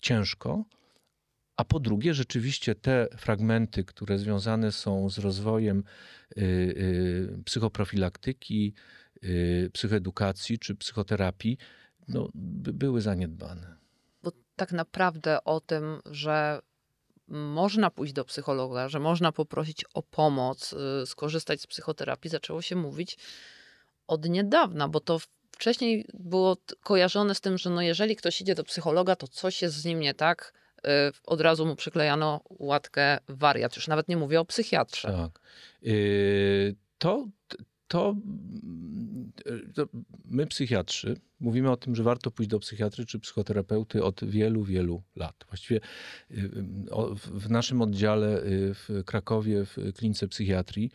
ciężko, a po drugie, rzeczywiście te fragmenty, które związane są z rozwojem y, y, psychoprofilaktyki, y, psychoedukacji czy psychoterapii, no, były zaniedbane. Bo tak naprawdę o tym, że można pójść do psychologa, że można poprosić o pomoc, skorzystać z psychoterapii, zaczęło się mówić od niedawna, bo to wcześniej było kojarzone z tym, że no jeżeli ktoś idzie do psychologa, to coś jest z nim nie tak Y, od razu mu przyklejano łatkę wariat. Już nawet nie mówię o psychiatrze. Tak. Yy, to, to, to my psychiatrzy mówimy o tym, że warto pójść do psychiatry czy psychoterapeuty od wielu, wielu lat. Właściwie y, w naszym oddziale y, w Krakowie, w klinice psychiatrii,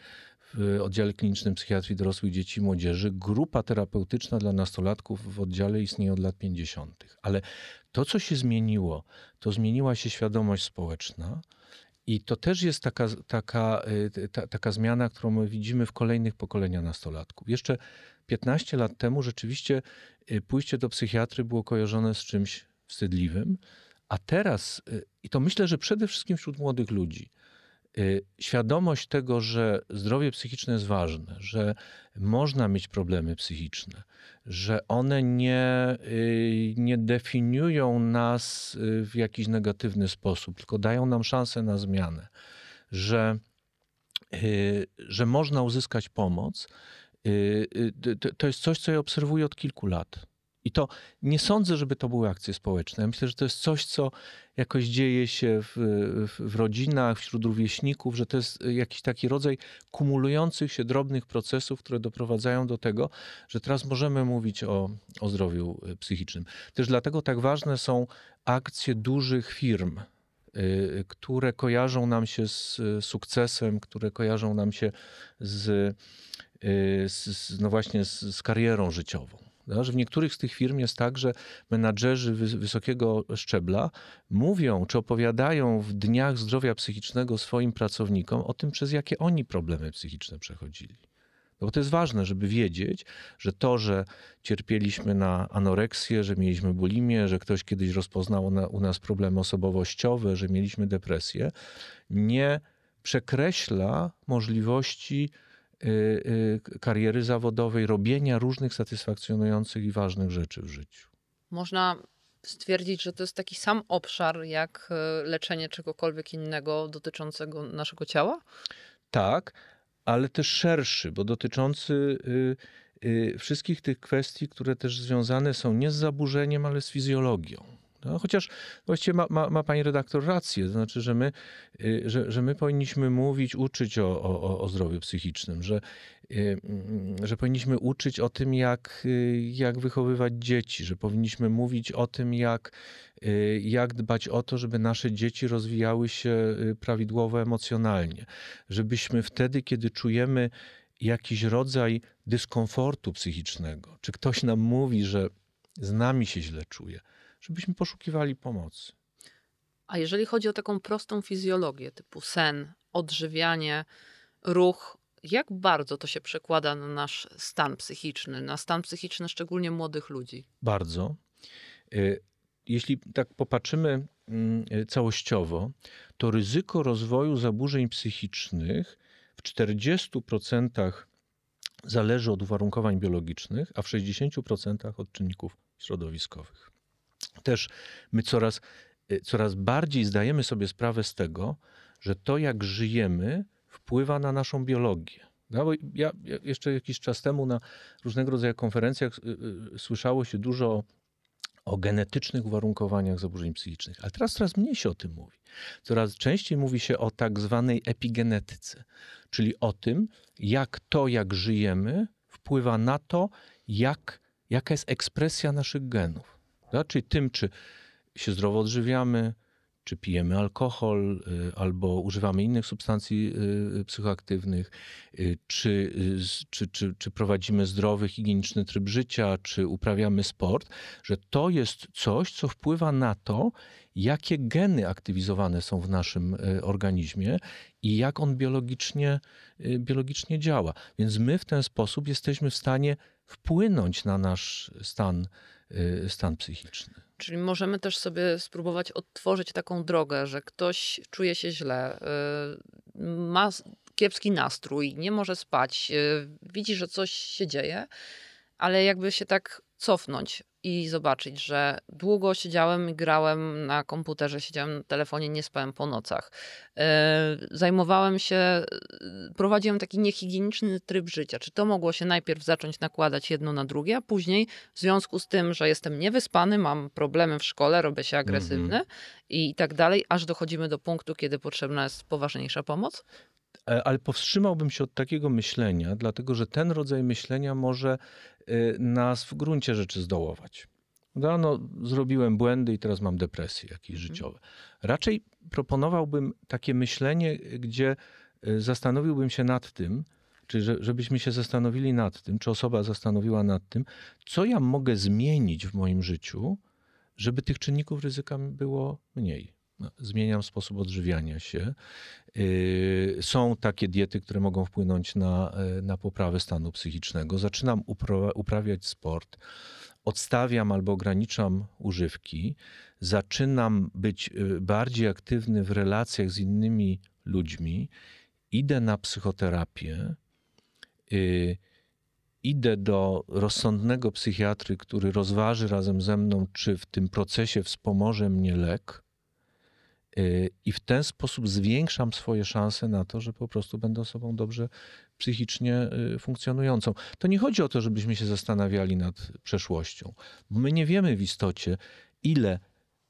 w oddziale klinicznym psychiatrii dorosłych dzieci i młodzieży. Grupa terapeutyczna dla nastolatków w oddziale istnieje od lat 50., ale to, co się zmieniło, to zmieniła się świadomość społeczna. I to też jest taka, taka, y, ta, taka zmiana, którą my widzimy w kolejnych pokoleniach nastolatków. Jeszcze 15 lat temu rzeczywiście y, pójście do psychiatry było kojarzone z czymś wstydliwym, a teraz, y, i to myślę, że przede wszystkim wśród młodych ludzi, Y, świadomość tego, że zdrowie psychiczne jest ważne, że można mieć problemy psychiczne, że one nie, y, nie definiują nas y, w jakiś negatywny sposób, tylko dają nam szansę na zmianę, że, że można uzyskać pomoc. To jest coś, co ja obserwuję od kilku lat. I to nie sądzę, żeby to były akcje społeczne. Ja myślę, że to jest coś, co jakoś dzieje się w, w, w rodzinach, wśród rówieśników, że to jest jakiś taki rodzaj kumulujących się drobnych procesów, które doprowadzają do tego, że teraz możemy mówić o, o zdrowiu y, psychicznym. Też dlatego tak ważne są akcje dużych firm y, y, które kojarzą nam się z sukcesem, które kojarzą nam się z, z no właśnie z, z karierą życiową. No, że w niektórych z tych firm jest tak, że menadżerzy wysokiego szczebla mówią czy opowiadają w dniach zdrowia psychicznego swoim pracownikom o tym, przez jakie oni problemy psychiczne przechodzili. No bo to jest ważne, żeby wiedzieć, że to, że cierpieliśmy na anoreksję, że mieliśmy bulimię, że ktoś kiedyś rozpoznał na, u nas problemy osobowościowe, że mieliśmy depresję, nie przekreśla możliwości Y, y, kariery zawodowej, robienia różnych satysfakcjonujących i ważnych rzeczy w życiu. Można stwierdzić, że to jest taki sam obszar jak y, leczenie czegokolwiek innego dotyczącego naszego ciała? Tak, ale też szerszy, bo dotyczący wszystkich tych kwestii, które też związane są nie z zaburzeniem, ale z fizjologią. No, chociaż właściwie ma, ma, ma, pani redaktor rację, to znaczy, że my, y, że, że my powinniśmy mówić, uczyć o, o, o zdrowiu psychicznym, że, y, mm, że powinniśmy uczyć o tym, jak, y, jak wychowywać dzieci, że powinniśmy mówić o tym, jak, jak dbać o to, żeby nasze dzieci rozwijały się prawidłowo emocjonalnie, żebyśmy wtedy, kiedy czujemy jakiś rodzaj dyskomfortu psychicznego, czy ktoś nam mówi, że z nami się źle czuje, żebyśmy poszukiwali pomocy. A jeżeli chodzi o taką prostą fizjologię typu sen, odżywianie, ruch, jak bardzo to się przekłada na nasz stan psychiczny, na stan psychiczny szczególnie młodych ludzi? Bardzo. Y, jeśli tak popatrzymy mm, całościowo, to ryzyko rozwoju zaburzeń psychicznych w 40% zależy od uwarunkowań biologicznych, a w 60% od czynników środowiskowych. Też my coraz, y, coraz bardziej zdajemy sobie sprawę z tego, że to, jak żyjemy, wpływa na naszą biologię. No, bo ja, ja jeszcze jakiś czas temu na różnego rodzaju konferencjach y, y, słyszało się dużo o, o genetycznych uwarunkowaniach zaburzeń psychicznych, ale teraz coraz mniej się o tym mówi. Coraz częściej mówi się o tak zwanej epigenetyce, czyli o tym, jak to, jak żyjemy, wpływa na to, jak, jaka jest ekspresja naszych genów. Raczej tym, czy się zdrowo odżywiamy, czy pijemy alkohol, y, albo używamy innych substancji y, psychoaktywnych, y, czy, czy, czy, czy, prowadzimy zdrowy, higieniczny tryb życia, czy uprawiamy sport, że to jest coś, co wpływa na to, jakie geny aktywizowane są w naszym organizmie i jak on biologicznie, biologicznie działa. Więc my w ten sposób jesteśmy w stanie wpłynąć na nasz stan Y, stan psychiczny. Czyli możemy też sobie spróbować odtworzyć taką drogę, że ktoś czuje się źle, y, ma kiepski nastrój, nie może spać, y, widzi, że coś się dzieje, ale jakby się tak cofnąć, i zobaczyć, że długo siedziałem i grałem na komputerze, siedziałem na telefonie, nie spałem po nocach. E, zajmowałem się, e, prowadziłem taki niehigieniczny tryb życia. Czy to mogło się najpierw zacząć nakładać jedno na drugie, a później w związku z tym, że jestem niewyspany, mam problemy w szkole, robię się agresywny mm -hmm. i tak dalej, aż dochodzimy do punktu, kiedy potrzebna jest poważniejsza pomoc? E, ale powstrzymałbym się od takiego myślenia, dlatego że ten rodzaj myślenia może e, nas w gruncie rzeczy zdołować. No, no, zrobiłem błędy i teraz mam depresję jakieś mhm. życiowe. Raczej proponowałbym takie myślenie, gdzie e, zastanowiłbym się nad tym, czy żebyśmy się zastanowili nad tym, czy osoba zastanowiła nad tym, co ja mogę zmienić w moim życiu, żeby tych czynników ryzyka było mniej zmieniam sposób odżywiania się. Y, są takie diety, które mogą wpłynąć na, y, na poprawę stanu psychicznego. Zaczynam uprawiać sport, odstawiam albo ograniczam używki, zaczynam być y, bardziej aktywny w relacjach z innymi ludźmi, idę na psychoterapię idę do rozsądnego psychiatry, który rozważy razem ze mną, czy w tym procesie wspomoże mnie lek, Y, I w ten sposób zwiększam swoje szanse na to, że po prostu będę osobą dobrze psychicznie y, funkcjonującą. To nie chodzi o to, żebyśmy się zastanawiali nad przeszłością, bo my nie wiemy w istocie, ile,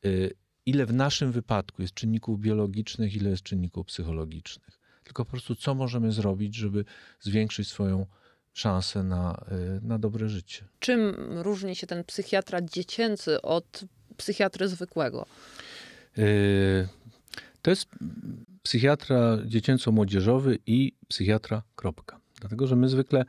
y, ile w naszym wypadku jest czynników biologicznych, ile jest czynników psychologicznych. Tylko po prostu, co możemy zrobić, żeby zwiększyć swoją szansę na, na dobre życie. Czym różni się ten psychiatra dziecięcy od psychiatry zwykłego? Y, to jest psychiatra dziecięco-młodzieżowy i psychiatra, kropka. Dlatego, że my zwykle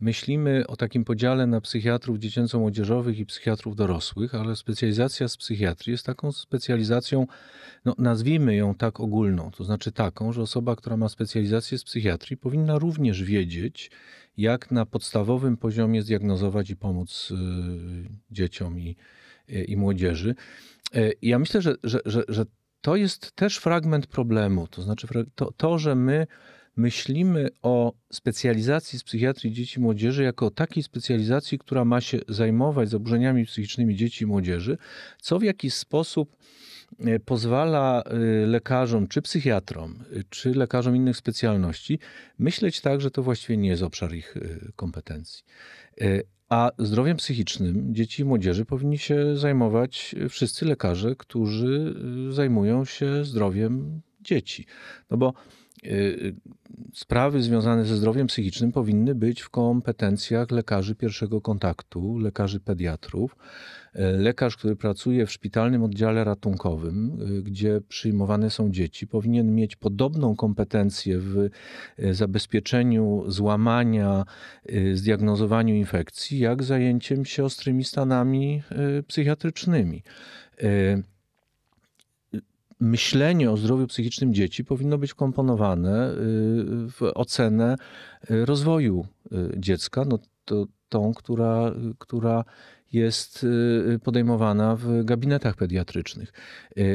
myślimy o takim podziale na psychiatrów dziecięco-młodzieżowych i psychiatrów dorosłych, ale specjalizacja z psychiatrii jest taką specjalizacją, no, nazwijmy ją tak ogólną, to znaczy taką, że osoba, która ma specjalizację z psychiatrii, powinna również wiedzieć, jak na podstawowym poziomie zdiagnozować i pomóc y, dzieciom i, y, i młodzieży. E, ja myślę, że, że, że, że to jest też fragment problemu. To znaczy to, to, że my myślimy o specjalizacji z psychiatrii dzieci i młodzieży jako takiej specjalizacji, która ma się zajmować zaburzeniami psychicznymi dzieci i młodzieży, co w jakiś sposób e, pozwala e, lekarzom, czy psychiatrom, czy lekarzom innych specjalności myśleć tak, że to właściwie nie jest obszar ich kompetencji. A zdrowiem psychicznym dzieci i młodzieży powinni się zajmować wszyscy lekarze, którzy y, zajmują się zdrowiem dzieci. No bo Y, y, sprawy związane ze zdrowiem psychicznym powinny być w kompetencjach lekarzy pierwszego kontaktu, lekarzy pediatrów. Y, lekarz, który pracuje w szpitalnym oddziale ratunkowym, gdzie przyjmowane są dzieci, powinien mieć podobną kompetencję w zabezpieczeniu złamania, zdiagnozowaniu infekcji, jak zajęciem się ostrymi stanami psychiatrycznymi myślenie o zdrowiu psychicznym dzieci powinno być komponowane y, w ocenę y, rozwoju y, dziecka, no to, tą, która, która jest podejmowana w gabinetach pediatrycznych.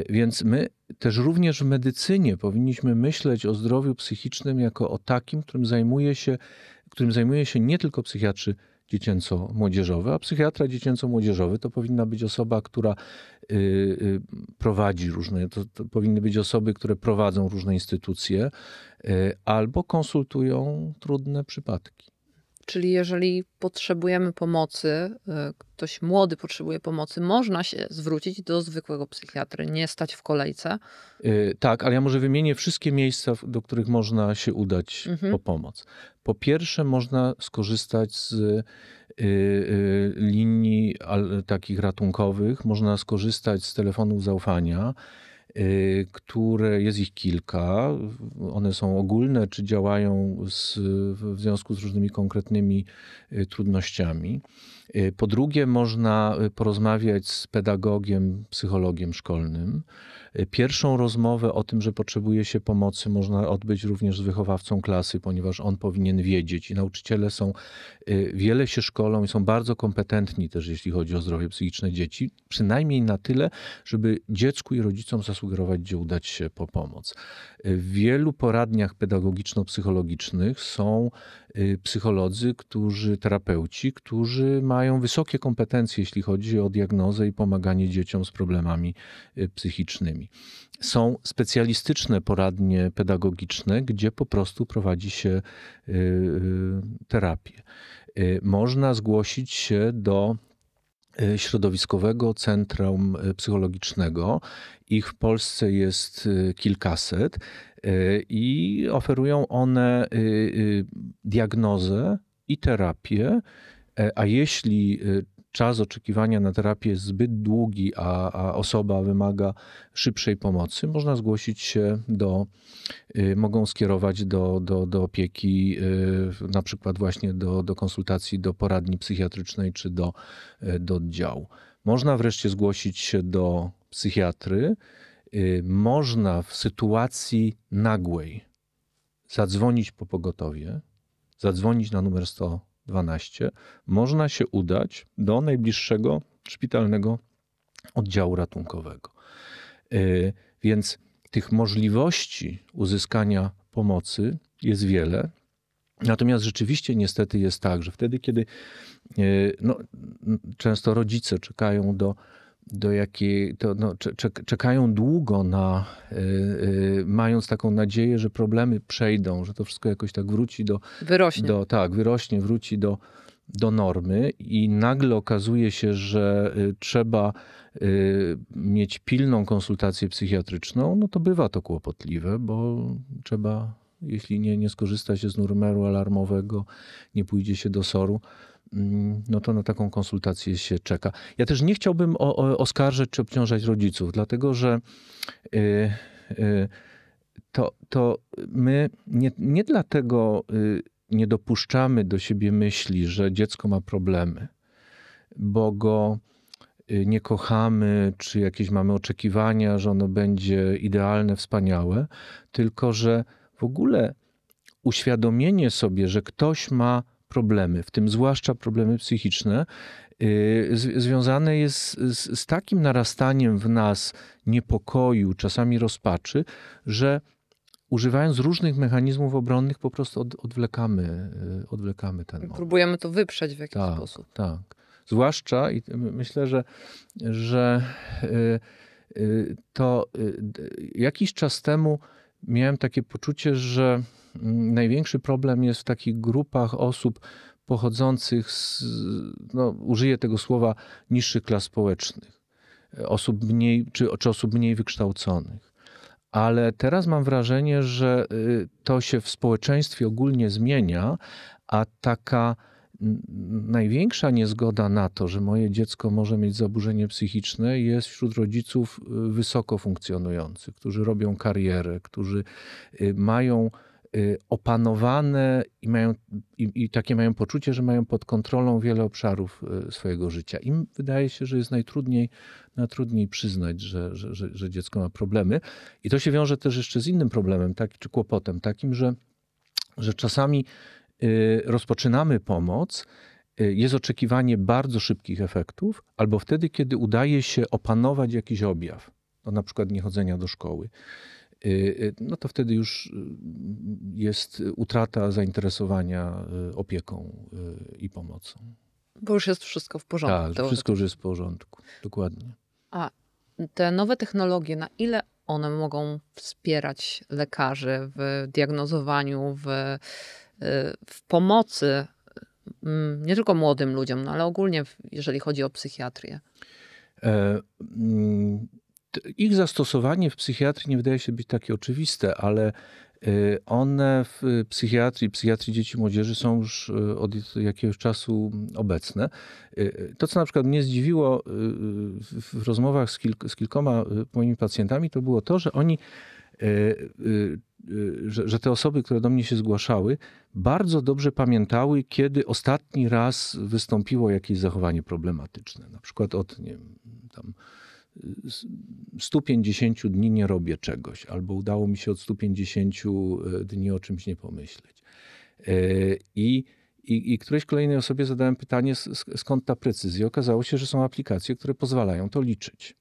Więc my też również w medycynie powinniśmy myśleć o zdrowiu psychicznym jako o takim, którym zajmuje się, którym zajmuje się nie tylko psychiatrzy dziecięco-młodzieżowy, a psychiatra dziecięco-młodzieżowy to powinna być osoba, która y, y, prowadzi różne, to, to powinny być osoby, które prowadzą różne instytucje y, albo konsultują trudne przypadki. Czyli jeżeli potrzebujemy pomocy, y, ktoś młody potrzebuje pomocy, można się zwrócić do zwykłego psychiatry, nie stać w kolejce. Yy, tak, ale ja może wymienię wszystkie miejsca, do których można się udać mhm. po pomoc. Po pierwsze, można skorzystać z yy, yy, linii al, takich ratunkowych, można skorzystać z telefonów zaufania Y, które jest ich kilka. One są ogólne, czy działają z, w związku z różnymi konkretnymi y, trudnościami. Y, po drugie, można y, porozmawiać z pedagogiem, psychologiem szkolnym. Y, pierwszą rozmowę o tym, że potrzebuje się pomocy, można odbyć również z wychowawcą klasy, ponieważ on powinien wiedzieć i nauczyciele są, wiele się szkolą i są bardzo kompetentni też, jeśli chodzi o zdrowie psychiczne dzieci, przynajmniej na tyle, żeby dziecku i rodzicom zasugerować, gdzie udać się po pomoc. W wielu poradniach pedagogiczno-psychologicznych są Y, psycholodzy, którzy, terapeuci, którzy mają wysokie kompetencje, jeśli chodzi o diagnozę i pomaganie dzieciom z problemami y, psychicznymi. Są specjalistyczne poradnie pedagogiczne, gdzie po prostu prowadzi się y, terapię. Można zgłosić się do Środowiskowego Centrum Psychologicznego. Ich w Polsce jest kilkaset i oferują one diagnozę i terapię, e, a jeśli e, czas oczekiwania na terapię jest zbyt długi, a, a, osoba wymaga szybszej pomocy, można zgłosić się do, y, mogą skierować do, do, do opieki, y, na przykład właśnie do, do konsultacji do poradni psychiatrycznej czy do, e, do oddziału. Można wreszcie zgłosić się do psychiatry. Y, można w sytuacji nagłej zadzwonić po pogotowie, zadzwonić na numer 112, można się udać do najbliższego szpitalnego oddziału ratunkowego. Y, więc tych możliwości uzyskania pomocy jest wiele. Natomiast rzeczywiście niestety jest tak, że wtedy, kiedy y, no, często rodzice czekają do do jakiej, to, no, czekają długo na, y, y, mając taką nadzieję, że problemy przejdą, że to wszystko jakoś tak wróci do... Wyrośnie. Do, tak, wyrośnie, wróci do, do normy i nagle okazuje się, że y, trzeba mieć pilną konsultację psychiatryczną, no to bywa to kłopotliwe, bo trzeba, jeśli nie, nie skorzysta się z numeru alarmowego, nie pójdzie się do SOR-u, Mm, no to na taką konsultację się czeka. Ja też nie chciałbym o, o, oskarżać czy obciążać rodziców, dlatego że y, y, to, to my nie, nie dlatego y, nie dopuszczamy do siebie myśli, że dziecko ma problemy, bo go nie kochamy, czy jakieś mamy oczekiwania, że ono będzie idealne, wspaniałe, tylko że w ogóle uświadomienie sobie, że ktoś ma problemy, w tym zwłaszcza problemy psychiczne, y, związane jest z, z takim narastaniem w nas niepokoju, czasami rozpaczy, że używając różnych mechanizmów obronnych, po prostu od, odwlekamy, y, odwlekamy ten moment. Próbujemy to wyprzeć w jakiś tak, sposób. Tak. Zwłaszcza, i myślę, że, że y, to jakiś czas temu miałem takie poczucie, że największy problem jest w takich grupach osób pochodzących z, no, użyję tego słowa, niższych klas społecznych, osób mniej, czy, czy osób mniej wykształconych. Ale teraz mam wrażenie, że y, to się w społeczeństwie ogólnie zmienia, a taka największa niezgoda na to, że moje dziecko może mieć zaburzenie psychiczne, jest wśród rodziców y, wysoko funkcjonujących, którzy robią karierę, którzy y, mają Y, opanowane i, mają, i, i, takie mają poczucie, że mają pod kontrolą wiele obszarów y, swojego życia. Im wydaje się, że jest najtrudniej, najtrudniej przyznać, że, że, że, że dziecko ma problemy. I to się wiąże też jeszcze z innym problemem, tak, czy kłopotem, takim, że, że czasami y, rozpoczynamy pomoc, jest oczekiwanie bardzo szybkich efektów, albo wtedy, kiedy udaje się opanować jakiś objaw, no na przykład niechodzenia do szkoły Y, y, no to wtedy już y, jest utrata zainteresowania opieką i pomocą. Bo już jest wszystko w porządku. Tak, wszystko już jest w porządku, dokładnie. A te nowe technologie, na ile one mogą wspierać lekarzy w diagnozowaniu, w, w pomocy mm, nie tylko młodym ludziom, no ale ogólnie, jeżeli chodzi o psychiatrię? E, mm, ich zastosowanie w psychiatrii nie wydaje się być takie oczywiste, ale y, one w psychiatrii, psychiatrii dzieci i młodzieży są już y, od jakiegoś czasu obecne. Y, to, co na przykład mnie zdziwiło w rozmowach z, kilk z kilkoma moimi pacjentami, to było to, że oni że, że, te osoby, które do mnie się zgłaszały, bardzo dobrze pamiętały, kiedy ostatni raz wystąpiło jakieś zachowanie problematyczne. Na przykład od, nie wiem, tam 150 dni nie robię czegoś, albo udało mi się od 150 e, dni o czymś nie pomyśleć. E, I, i, i którejś kolejnej osobie zadałem pytanie, skąd ta precyzja? Okazało się, że są aplikacje, które pozwalają to liczyć.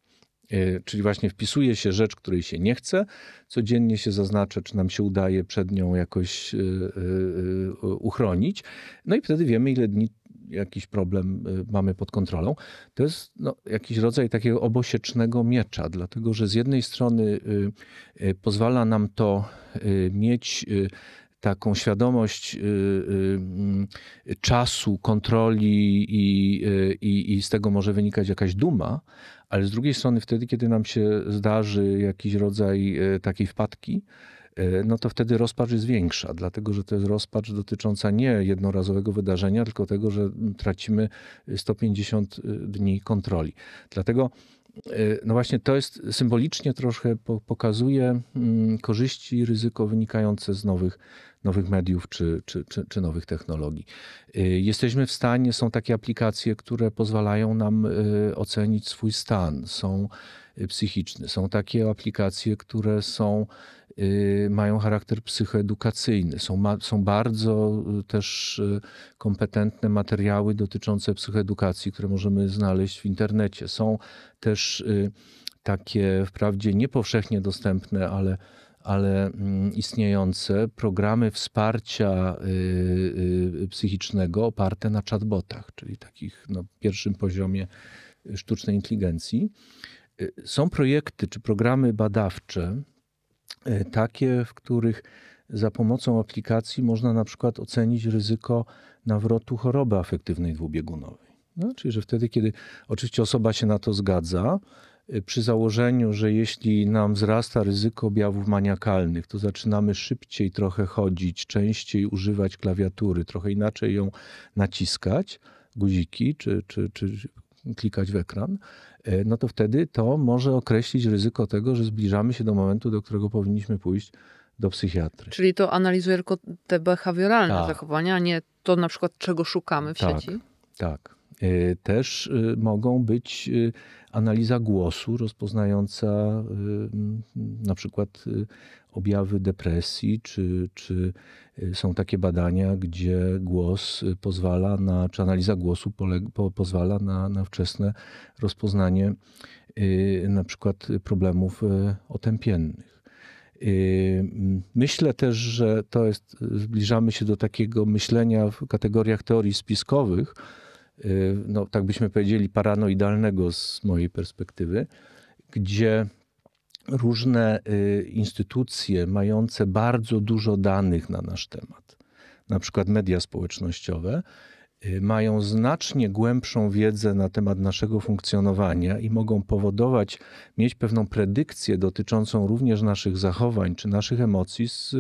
E, czyli właśnie wpisuje się rzecz, której się nie chce, codziennie się zaznacza, czy nam się udaje przed nią jakoś uchronić. No i wtedy wiemy, ile dni jakiś problem y, mamy pod kontrolą, to jest no, jakiś rodzaj takiego obosiecznego miecza, dlatego że z jednej strony y, y, pozwala nam to mieć taką świadomość czasu, kontroli i, i, z tego może wynikać jakaś duma, ale z drugiej strony wtedy, kiedy nam się zdarzy jakiś rodzaj takiej wpadki, Y, no to wtedy rozpacz jest większa, dlatego że to jest rozpacz dotycząca nie jednorazowego wydarzenia, tylko tego, że tracimy 150 y, dni kontroli. Dlatego y, no właśnie to jest symbolicznie troszkę pokazuje mm, korzyści i ryzyko wynikające z nowych, nowych mediów czy, czy, czy, czy, nowych technologii. Jesteśmy w stanie, są takie aplikacje, które pozwalają nam ocenić swój stan. Są psychiczny. Są takie aplikacje, które są, y, mają charakter psychoedukacyjny. Są, są bardzo y, też y, kompetentne materiały dotyczące psychoedukacji, które możemy znaleźć w internecie. Są też takie wprawdzie niepowszechnie dostępne, ale ale mm, istniejące programy wsparcia psychicznego oparte na chatbotach, czyli takich no, pierwszym poziomie sztucznej inteligencji. Y, są projekty czy programy badawcze, y, takie, w których za pomocą aplikacji można na przykład ocenić ryzyko nawrotu choroby afektywnej dwubiegunowej. No, czyli, że wtedy, kiedy oczywiście osoba się na to zgadza, y, przy założeniu, że jeśli nam wzrasta ryzyko objawów maniakalnych, to zaczynamy szybciej trochę chodzić, częściej używać klawiatury, trochę inaczej ją naciskać, guziki czy, czy, czy klikać w ekran, E, no to wtedy to może określić ryzyko tego, że zbliżamy się do momentu, do którego powinniśmy pójść do psychiatry. Czyli to analizuje tylko te behawioralne tak. zachowania, a nie to na przykład czego szukamy w tak, sieci? Tak. Y, też y, mogą być y, analiza głosu rozpoznająca na przykład objawy depresji, czy, czy są takie badania, gdzie głos pozwala na, czy analiza głosu po, pozwala na, na wczesne rozpoznanie na przykład problemów otępiennych. Myślę też, że to jest, zbliżamy się do takiego myślenia w kategoriach teorii spiskowych, Y, no tak byśmy powiedzieli, paranoidalnego z mojej perspektywy, gdzie różne y, instytucje mające bardzo dużo danych na nasz temat, na przykład media społecznościowe, y, mają znacznie głębszą wiedzę na temat naszego funkcjonowania i mogą powodować, mieć pewną predykcję dotyczącą również naszych zachowań czy naszych emocji z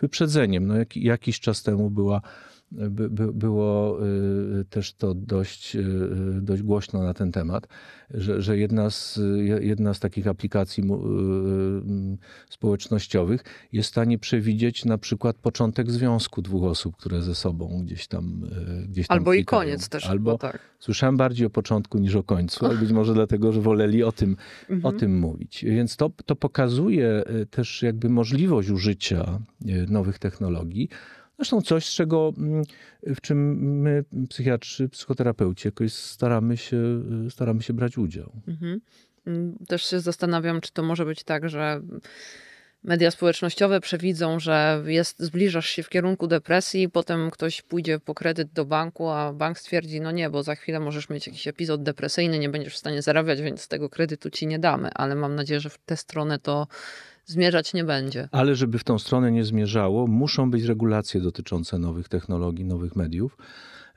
wyprzedzeniem. No, jak, jakiś czas temu była by, by było y, też to dość, y, y, dość głośno na ten temat, że, że jedna, z, jedna z takich aplikacji społecznościowych jest w stanie przewidzieć na przykład początek związku dwóch osób, które ze sobą gdzieś tam gdzieś tam Albo klikają. i koniec też. Albo tak. Słyszałem bardziej o początku niż o końcu, ale być może dlatego, że woleli o tym, mhm. o tym mówić. Więc to, to pokazuje też jakby możliwość użycia nowych technologii Zresztą coś, z czego, mm, w czym my, psychiatrzy, psychoterapeuci, jakoś staramy się, y, staramy się brać udział. Mhm. Mm, też się zastanawiam, czy to może być tak, że media społecznościowe przewidzą, że jest, zbliżasz się w kierunku depresji, potem ktoś pójdzie po kredyt do banku, a bank stwierdzi, no nie, bo za chwilę możesz mieć jakiś epizod depresyjny, nie będziesz w stanie zarabiać, więc tego kredytu ci nie damy. Ale mam nadzieję, że w tę stronę to zmierzać nie będzie. Ale żeby w tą stronę nie zmierzało, muszą być regulacje dotyczące nowych technologii, nowych mediów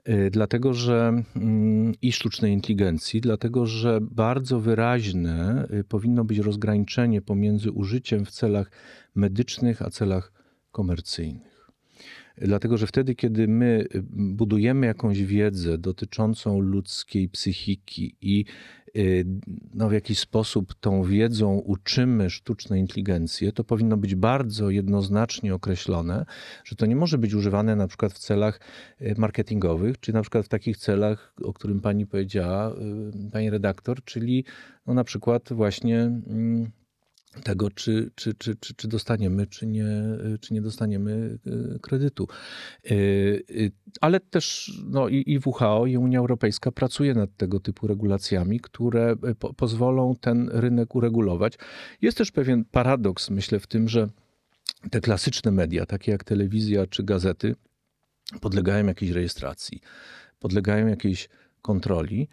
y, dlatego że mm, i sztucznej inteligencji, dlatego że bardzo wyraźne y, powinno być rozgraniczenie pomiędzy użyciem w celach medycznych a celach komercyjnych. Dlatego, że wtedy, kiedy my y, budujemy jakąś wiedzę dotyczącą ludzkiej psychiki i y, no, w jakiś sposób tą wiedzą uczymy sztucznej inteligencję, to powinno być bardzo jednoznacznie określone, że to nie może być używane na przykład w celach y, marketingowych, czy na przykład w takich celach, o którym pani powiedziała, pani redaktor, czyli no, na przykład właśnie mm, tego, czy, czy, czy, czy, czy dostaniemy, czy nie, czy nie dostaniemy e, kredytu. E, e, ale też no, i, WHO, i Unia Europejska pracuje nad tego typu regulacjami, które po, pozwolą ten rynek uregulować. Jest też pewien paradoks, myślę, w tym, że te klasyczne media, takie jak telewizja czy gazety, podlegają jakiejś rejestracji, podlegają jakiejś kontroli,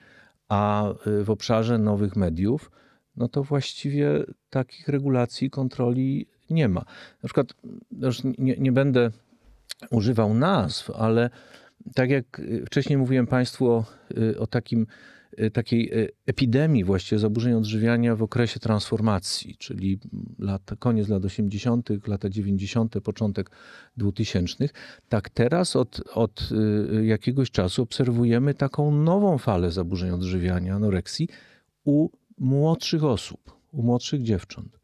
a w obszarze nowych mediów, no to właściwie takich regulacji kontroli nie ma. Na przykład, już nie, nie będę używał nazw, ale tak jak wcześniej mówiłem Państwu o, y, o takim, y, takiej y, epidemii właściwie zaburzeń odżywiania w okresie transformacji, czyli lat, koniec lat 80., lata 90., początek 2000, tak teraz od, od jakiegoś czasu obserwujemy taką nową falę zaburzeń odżywiania, anoreksji u młodszych osób, u młodszych dziewcząt.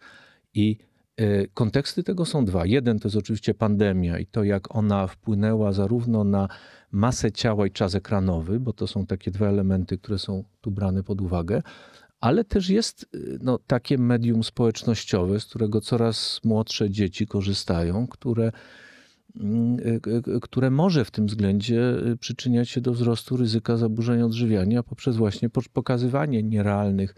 I e, Konteksty tego są dwa. Jeden to jest oczywiście pandemia i to, jak ona wpłynęła zarówno na masę ciała i czas ekranowy, bo to są takie dwa elementy, które są tu brane pod uwagę, ale też jest e, no, takie medium społecznościowe, z którego coraz młodsze dzieci korzystają, które, mm, e, które może w tym względzie przyczyniać się do wzrostu ryzyka zaburzeń odżywiania poprzez właśnie pokazywanie nierealnych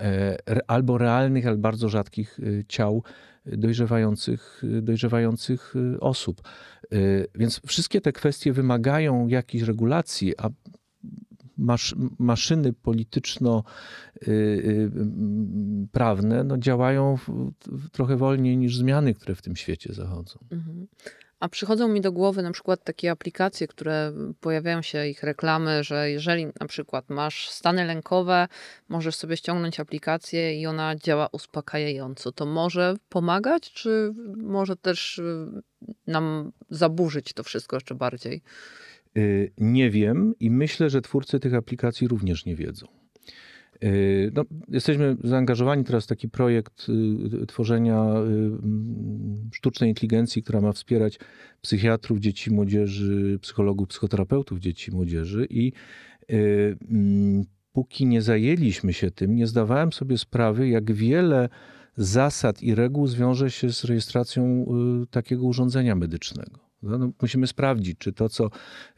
E, albo realnych, albo bardzo rzadkich e, ciał dojrzewających, e, dojrzewających osób. Więc wszystkie te kwestie wymagają jakichś regulacji, a maszyny polityczno-prawne no, działają trochę wolniej niż zmiany, które w tym świecie zachodzą. Mhm. A przychodzą mi do głowy na przykład takie aplikacje, które pojawiają się ich reklamy, że jeżeli na przykład masz stany lękowe, możesz sobie ściągnąć aplikację i ona działa uspokajająco. To może pomagać, czy może też y, nam zaburzyć to wszystko jeszcze bardziej? Y, nie wiem i myślę, że twórcy tych aplikacji również nie wiedzą. Yy, no, jesteśmy zaangażowani teraz w taki projekt yy, tworzenia yy, sztucznej inteligencji, która ma wspierać psychiatrów, dzieci, młodzieży, psychologów, psychoterapeutów dzieci, młodzieży i mm, póki nie zajęliśmy się tym, nie zdawałem sobie sprawy, jak wiele zasad i reguł zwiąże się z rejestracją takiego urządzenia medycznego. No, no, musimy sprawdzić, czy to, co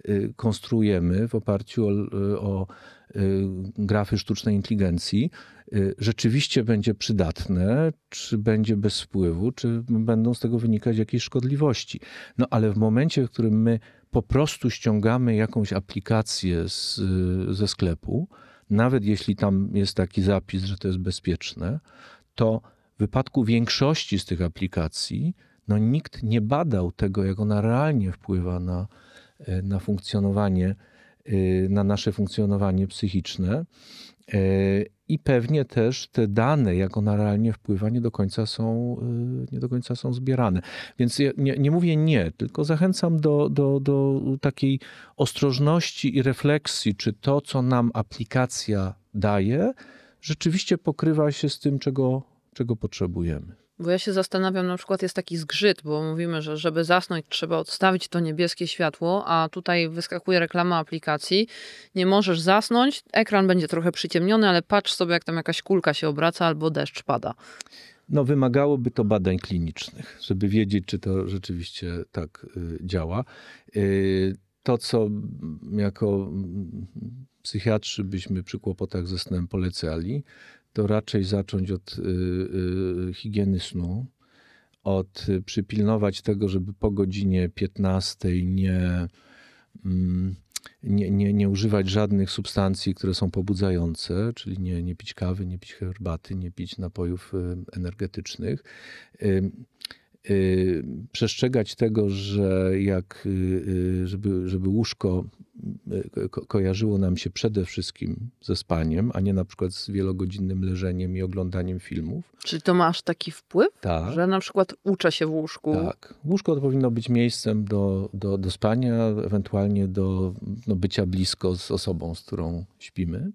y, konstruujemy w oparciu o, y, o y, grafy sztucznej inteligencji, rzeczywiście będzie przydatne, czy będzie bez wpływu, czy będą z tego wynikać jakieś szkodliwości. No ale w momencie, w którym my po prostu ściągamy jakąś aplikację z, ze sklepu, nawet jeśli tam jest taki zapis, że to jest bezpieczne, to w wypadku większości z tych aplikacji no nikt nie badał tego, jak ona realnie wpływa na, e, na funkcjonowanie, e, na nasze funkcjonowanie psychiczne. E, I pewnie też te dane, jak ona realnie wpływa, nie do końca są, nie do końca są zbierane. Więc nie, nie mówię nie, tylko zachęcam do, do, do takiej ostrożności i refleksji, czy to, co nam aplikacja daje, rzeczywiście pokrywa się z tym, czego, czego potrzebujemy. Bo ja się zastanawiam, na przykład jest taki zgrzyt, bo mówimy, że żeby zasnąć trzeba odstawić to niebieskie światło, a tutaj wyskakuje reklama aplikacji. Nie możesz zasnąć, ekran będzie trochę przyciemniony, ale patrz sobie, jak tam jakaś kulka się obraca albo deszcz pada. No, wymagałoby to badań klinicznych, żeby wiedzieć, czy to rzeczywiście tak y, działa. Y, to, co jako mm, psychiatrzy byśmy przy kłopotach ze snem polecali, to raczej zacząć od y, y, higieny snu, od y, przypilnować tego, żeby po godzinie 15 nie, mm, nie, nie, nie używać żadnych substancji, które są pobudzające, czyli nie, nie pić kawy, nie pić herbaty, nie pić napojów energetycznych. Y, przestrzegać tego, że jak, y, y, żeby, żeby łóżko ko kojarzyło nam się przede wszystkim ze spaniem, a nie na przykład z wielogodzinnym leżeniem i oglądaniem filmów. Czyli to masz taki wpływ, tak. że na przykład uczę się w łóżku? Tak. Łóżko to powinno być miejscem do, do, do spania, ewentualnie do no, bycia blisko z osobą, z którą śpimy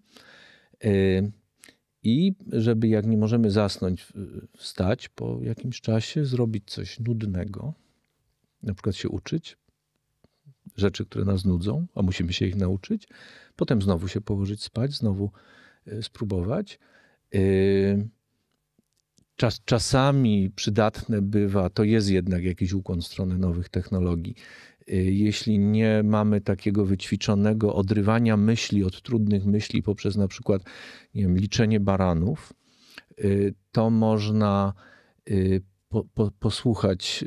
i żeby jak nie możemy zasnąć, wstać po jakimś czasie, zrobić coś nudnego, na przykład się uczyć, rzeczy, które nas nudzą, a musimy się ich nauczyć, potem znowu się położyć spać, znowu e, spróbować. E, czas, czasami przydatne bywa, to jest jednak jakiś ukłon w stronę nowych technologii, Y, jeśli nie mamy takiego wyćwiczonego odrywania myśli od trudnych myśli poprzez na przykład nie wiem, liczenie baranów, y, to można y, po, po, posłuchać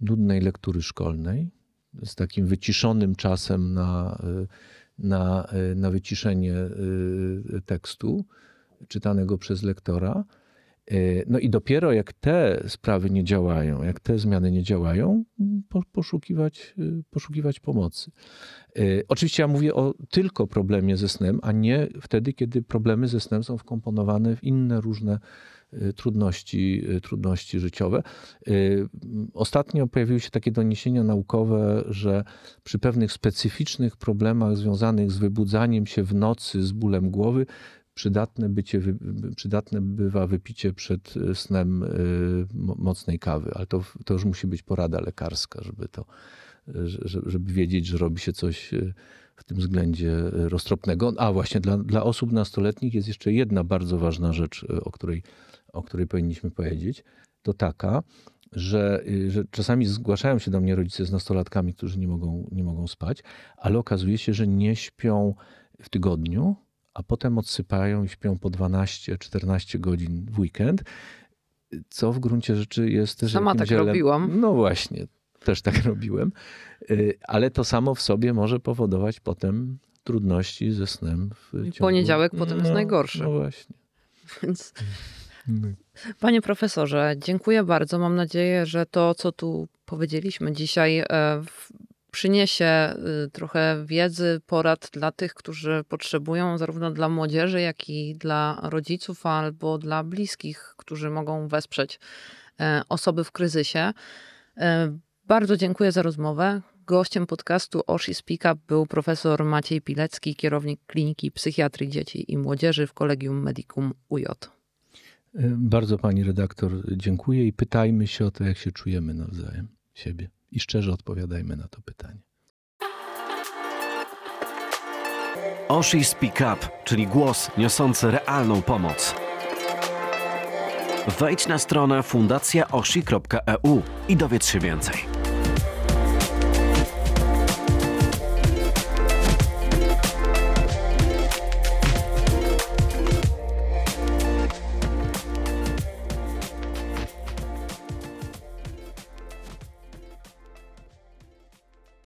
nudnej lektury szkolnej z takim wyciszonym czasem na, na, na wyciszenie tekstu czytanego przez lektora Y, no i dopiero jak te sprawy nie działają, jak te zmiany nie działają, poszukiwać, y, poszukiwać pomocy. Y, oczywiście ja mówię o tylko problemie ze snem, a nie wtedy, kiedy problemy ze snem są wkomponowane w inne różne trudności, trudności życiowe. Ostatnio pojawiły się takie doniesienia naukowe, że przy pewnych specyficznych problemach związanych z wybudzaniem się w nocy z bólem głowy, przydatne, bycie, przydatne bywa wypicie przed e, snem e, mocnej kawy, ale to, to już musi być porada lekarska, żeby to, e, żeby wiedzieć, że robi się coś w tym względzie roztropnego. A właśnie dla, dla osób nastoletnich jest jeszcze jedna bardzo ważna rzecz, o której, o której powinniśmy powiedzieć. To taka, że, że, czasami zgłaszają się do mnie rodzice z nastolatkami, którzy nie mogą, nie mogą spać, ale okazuje się, że nie śpią w tygodniu, a potem odsypają i śpią po 12-14 godzin w weekend, co w gruncie rzeczy jest też. Sama tak robiłam. No właśnie, też tak robiłem. Y, ale to samo w sobie może powodować potem trudności ze snem. W ciągu... Poniedziałek potem no, jest najgorszy. No właśnie. Więc. No. Panie profesorze, dziękuję bardzo. Mam nadzieję, że to, co tu powiedzieliśmy dzisiaj, e, przyniesie y, trochę wiedzy, porad dla tych, którzy potrzebują, zarówno dla młodzieży, jak i dla rodziców albo dla bliskich, którzy mogą wesprzeć e, osoby w kryzysie. E, bardzo dziękuję za rozmowę. Gościem podcastu Oshi Speak Up był profesor Maciej Pilecki, kierownik Kliniki Psychiatrii Dzieci i Młodzieży w Kolegium Medicum UJ. E, bardzo pani redaktor dziękuję i pytajmy się o to, jak się czujemy nawzajem siebie i szczerze odpowiadajmy na to pytanie. Oshi Speak Up, czyli głos niosący realną pomoc. Wejdź na stronę fundacjaoshi.eu i dowiedz się więcej.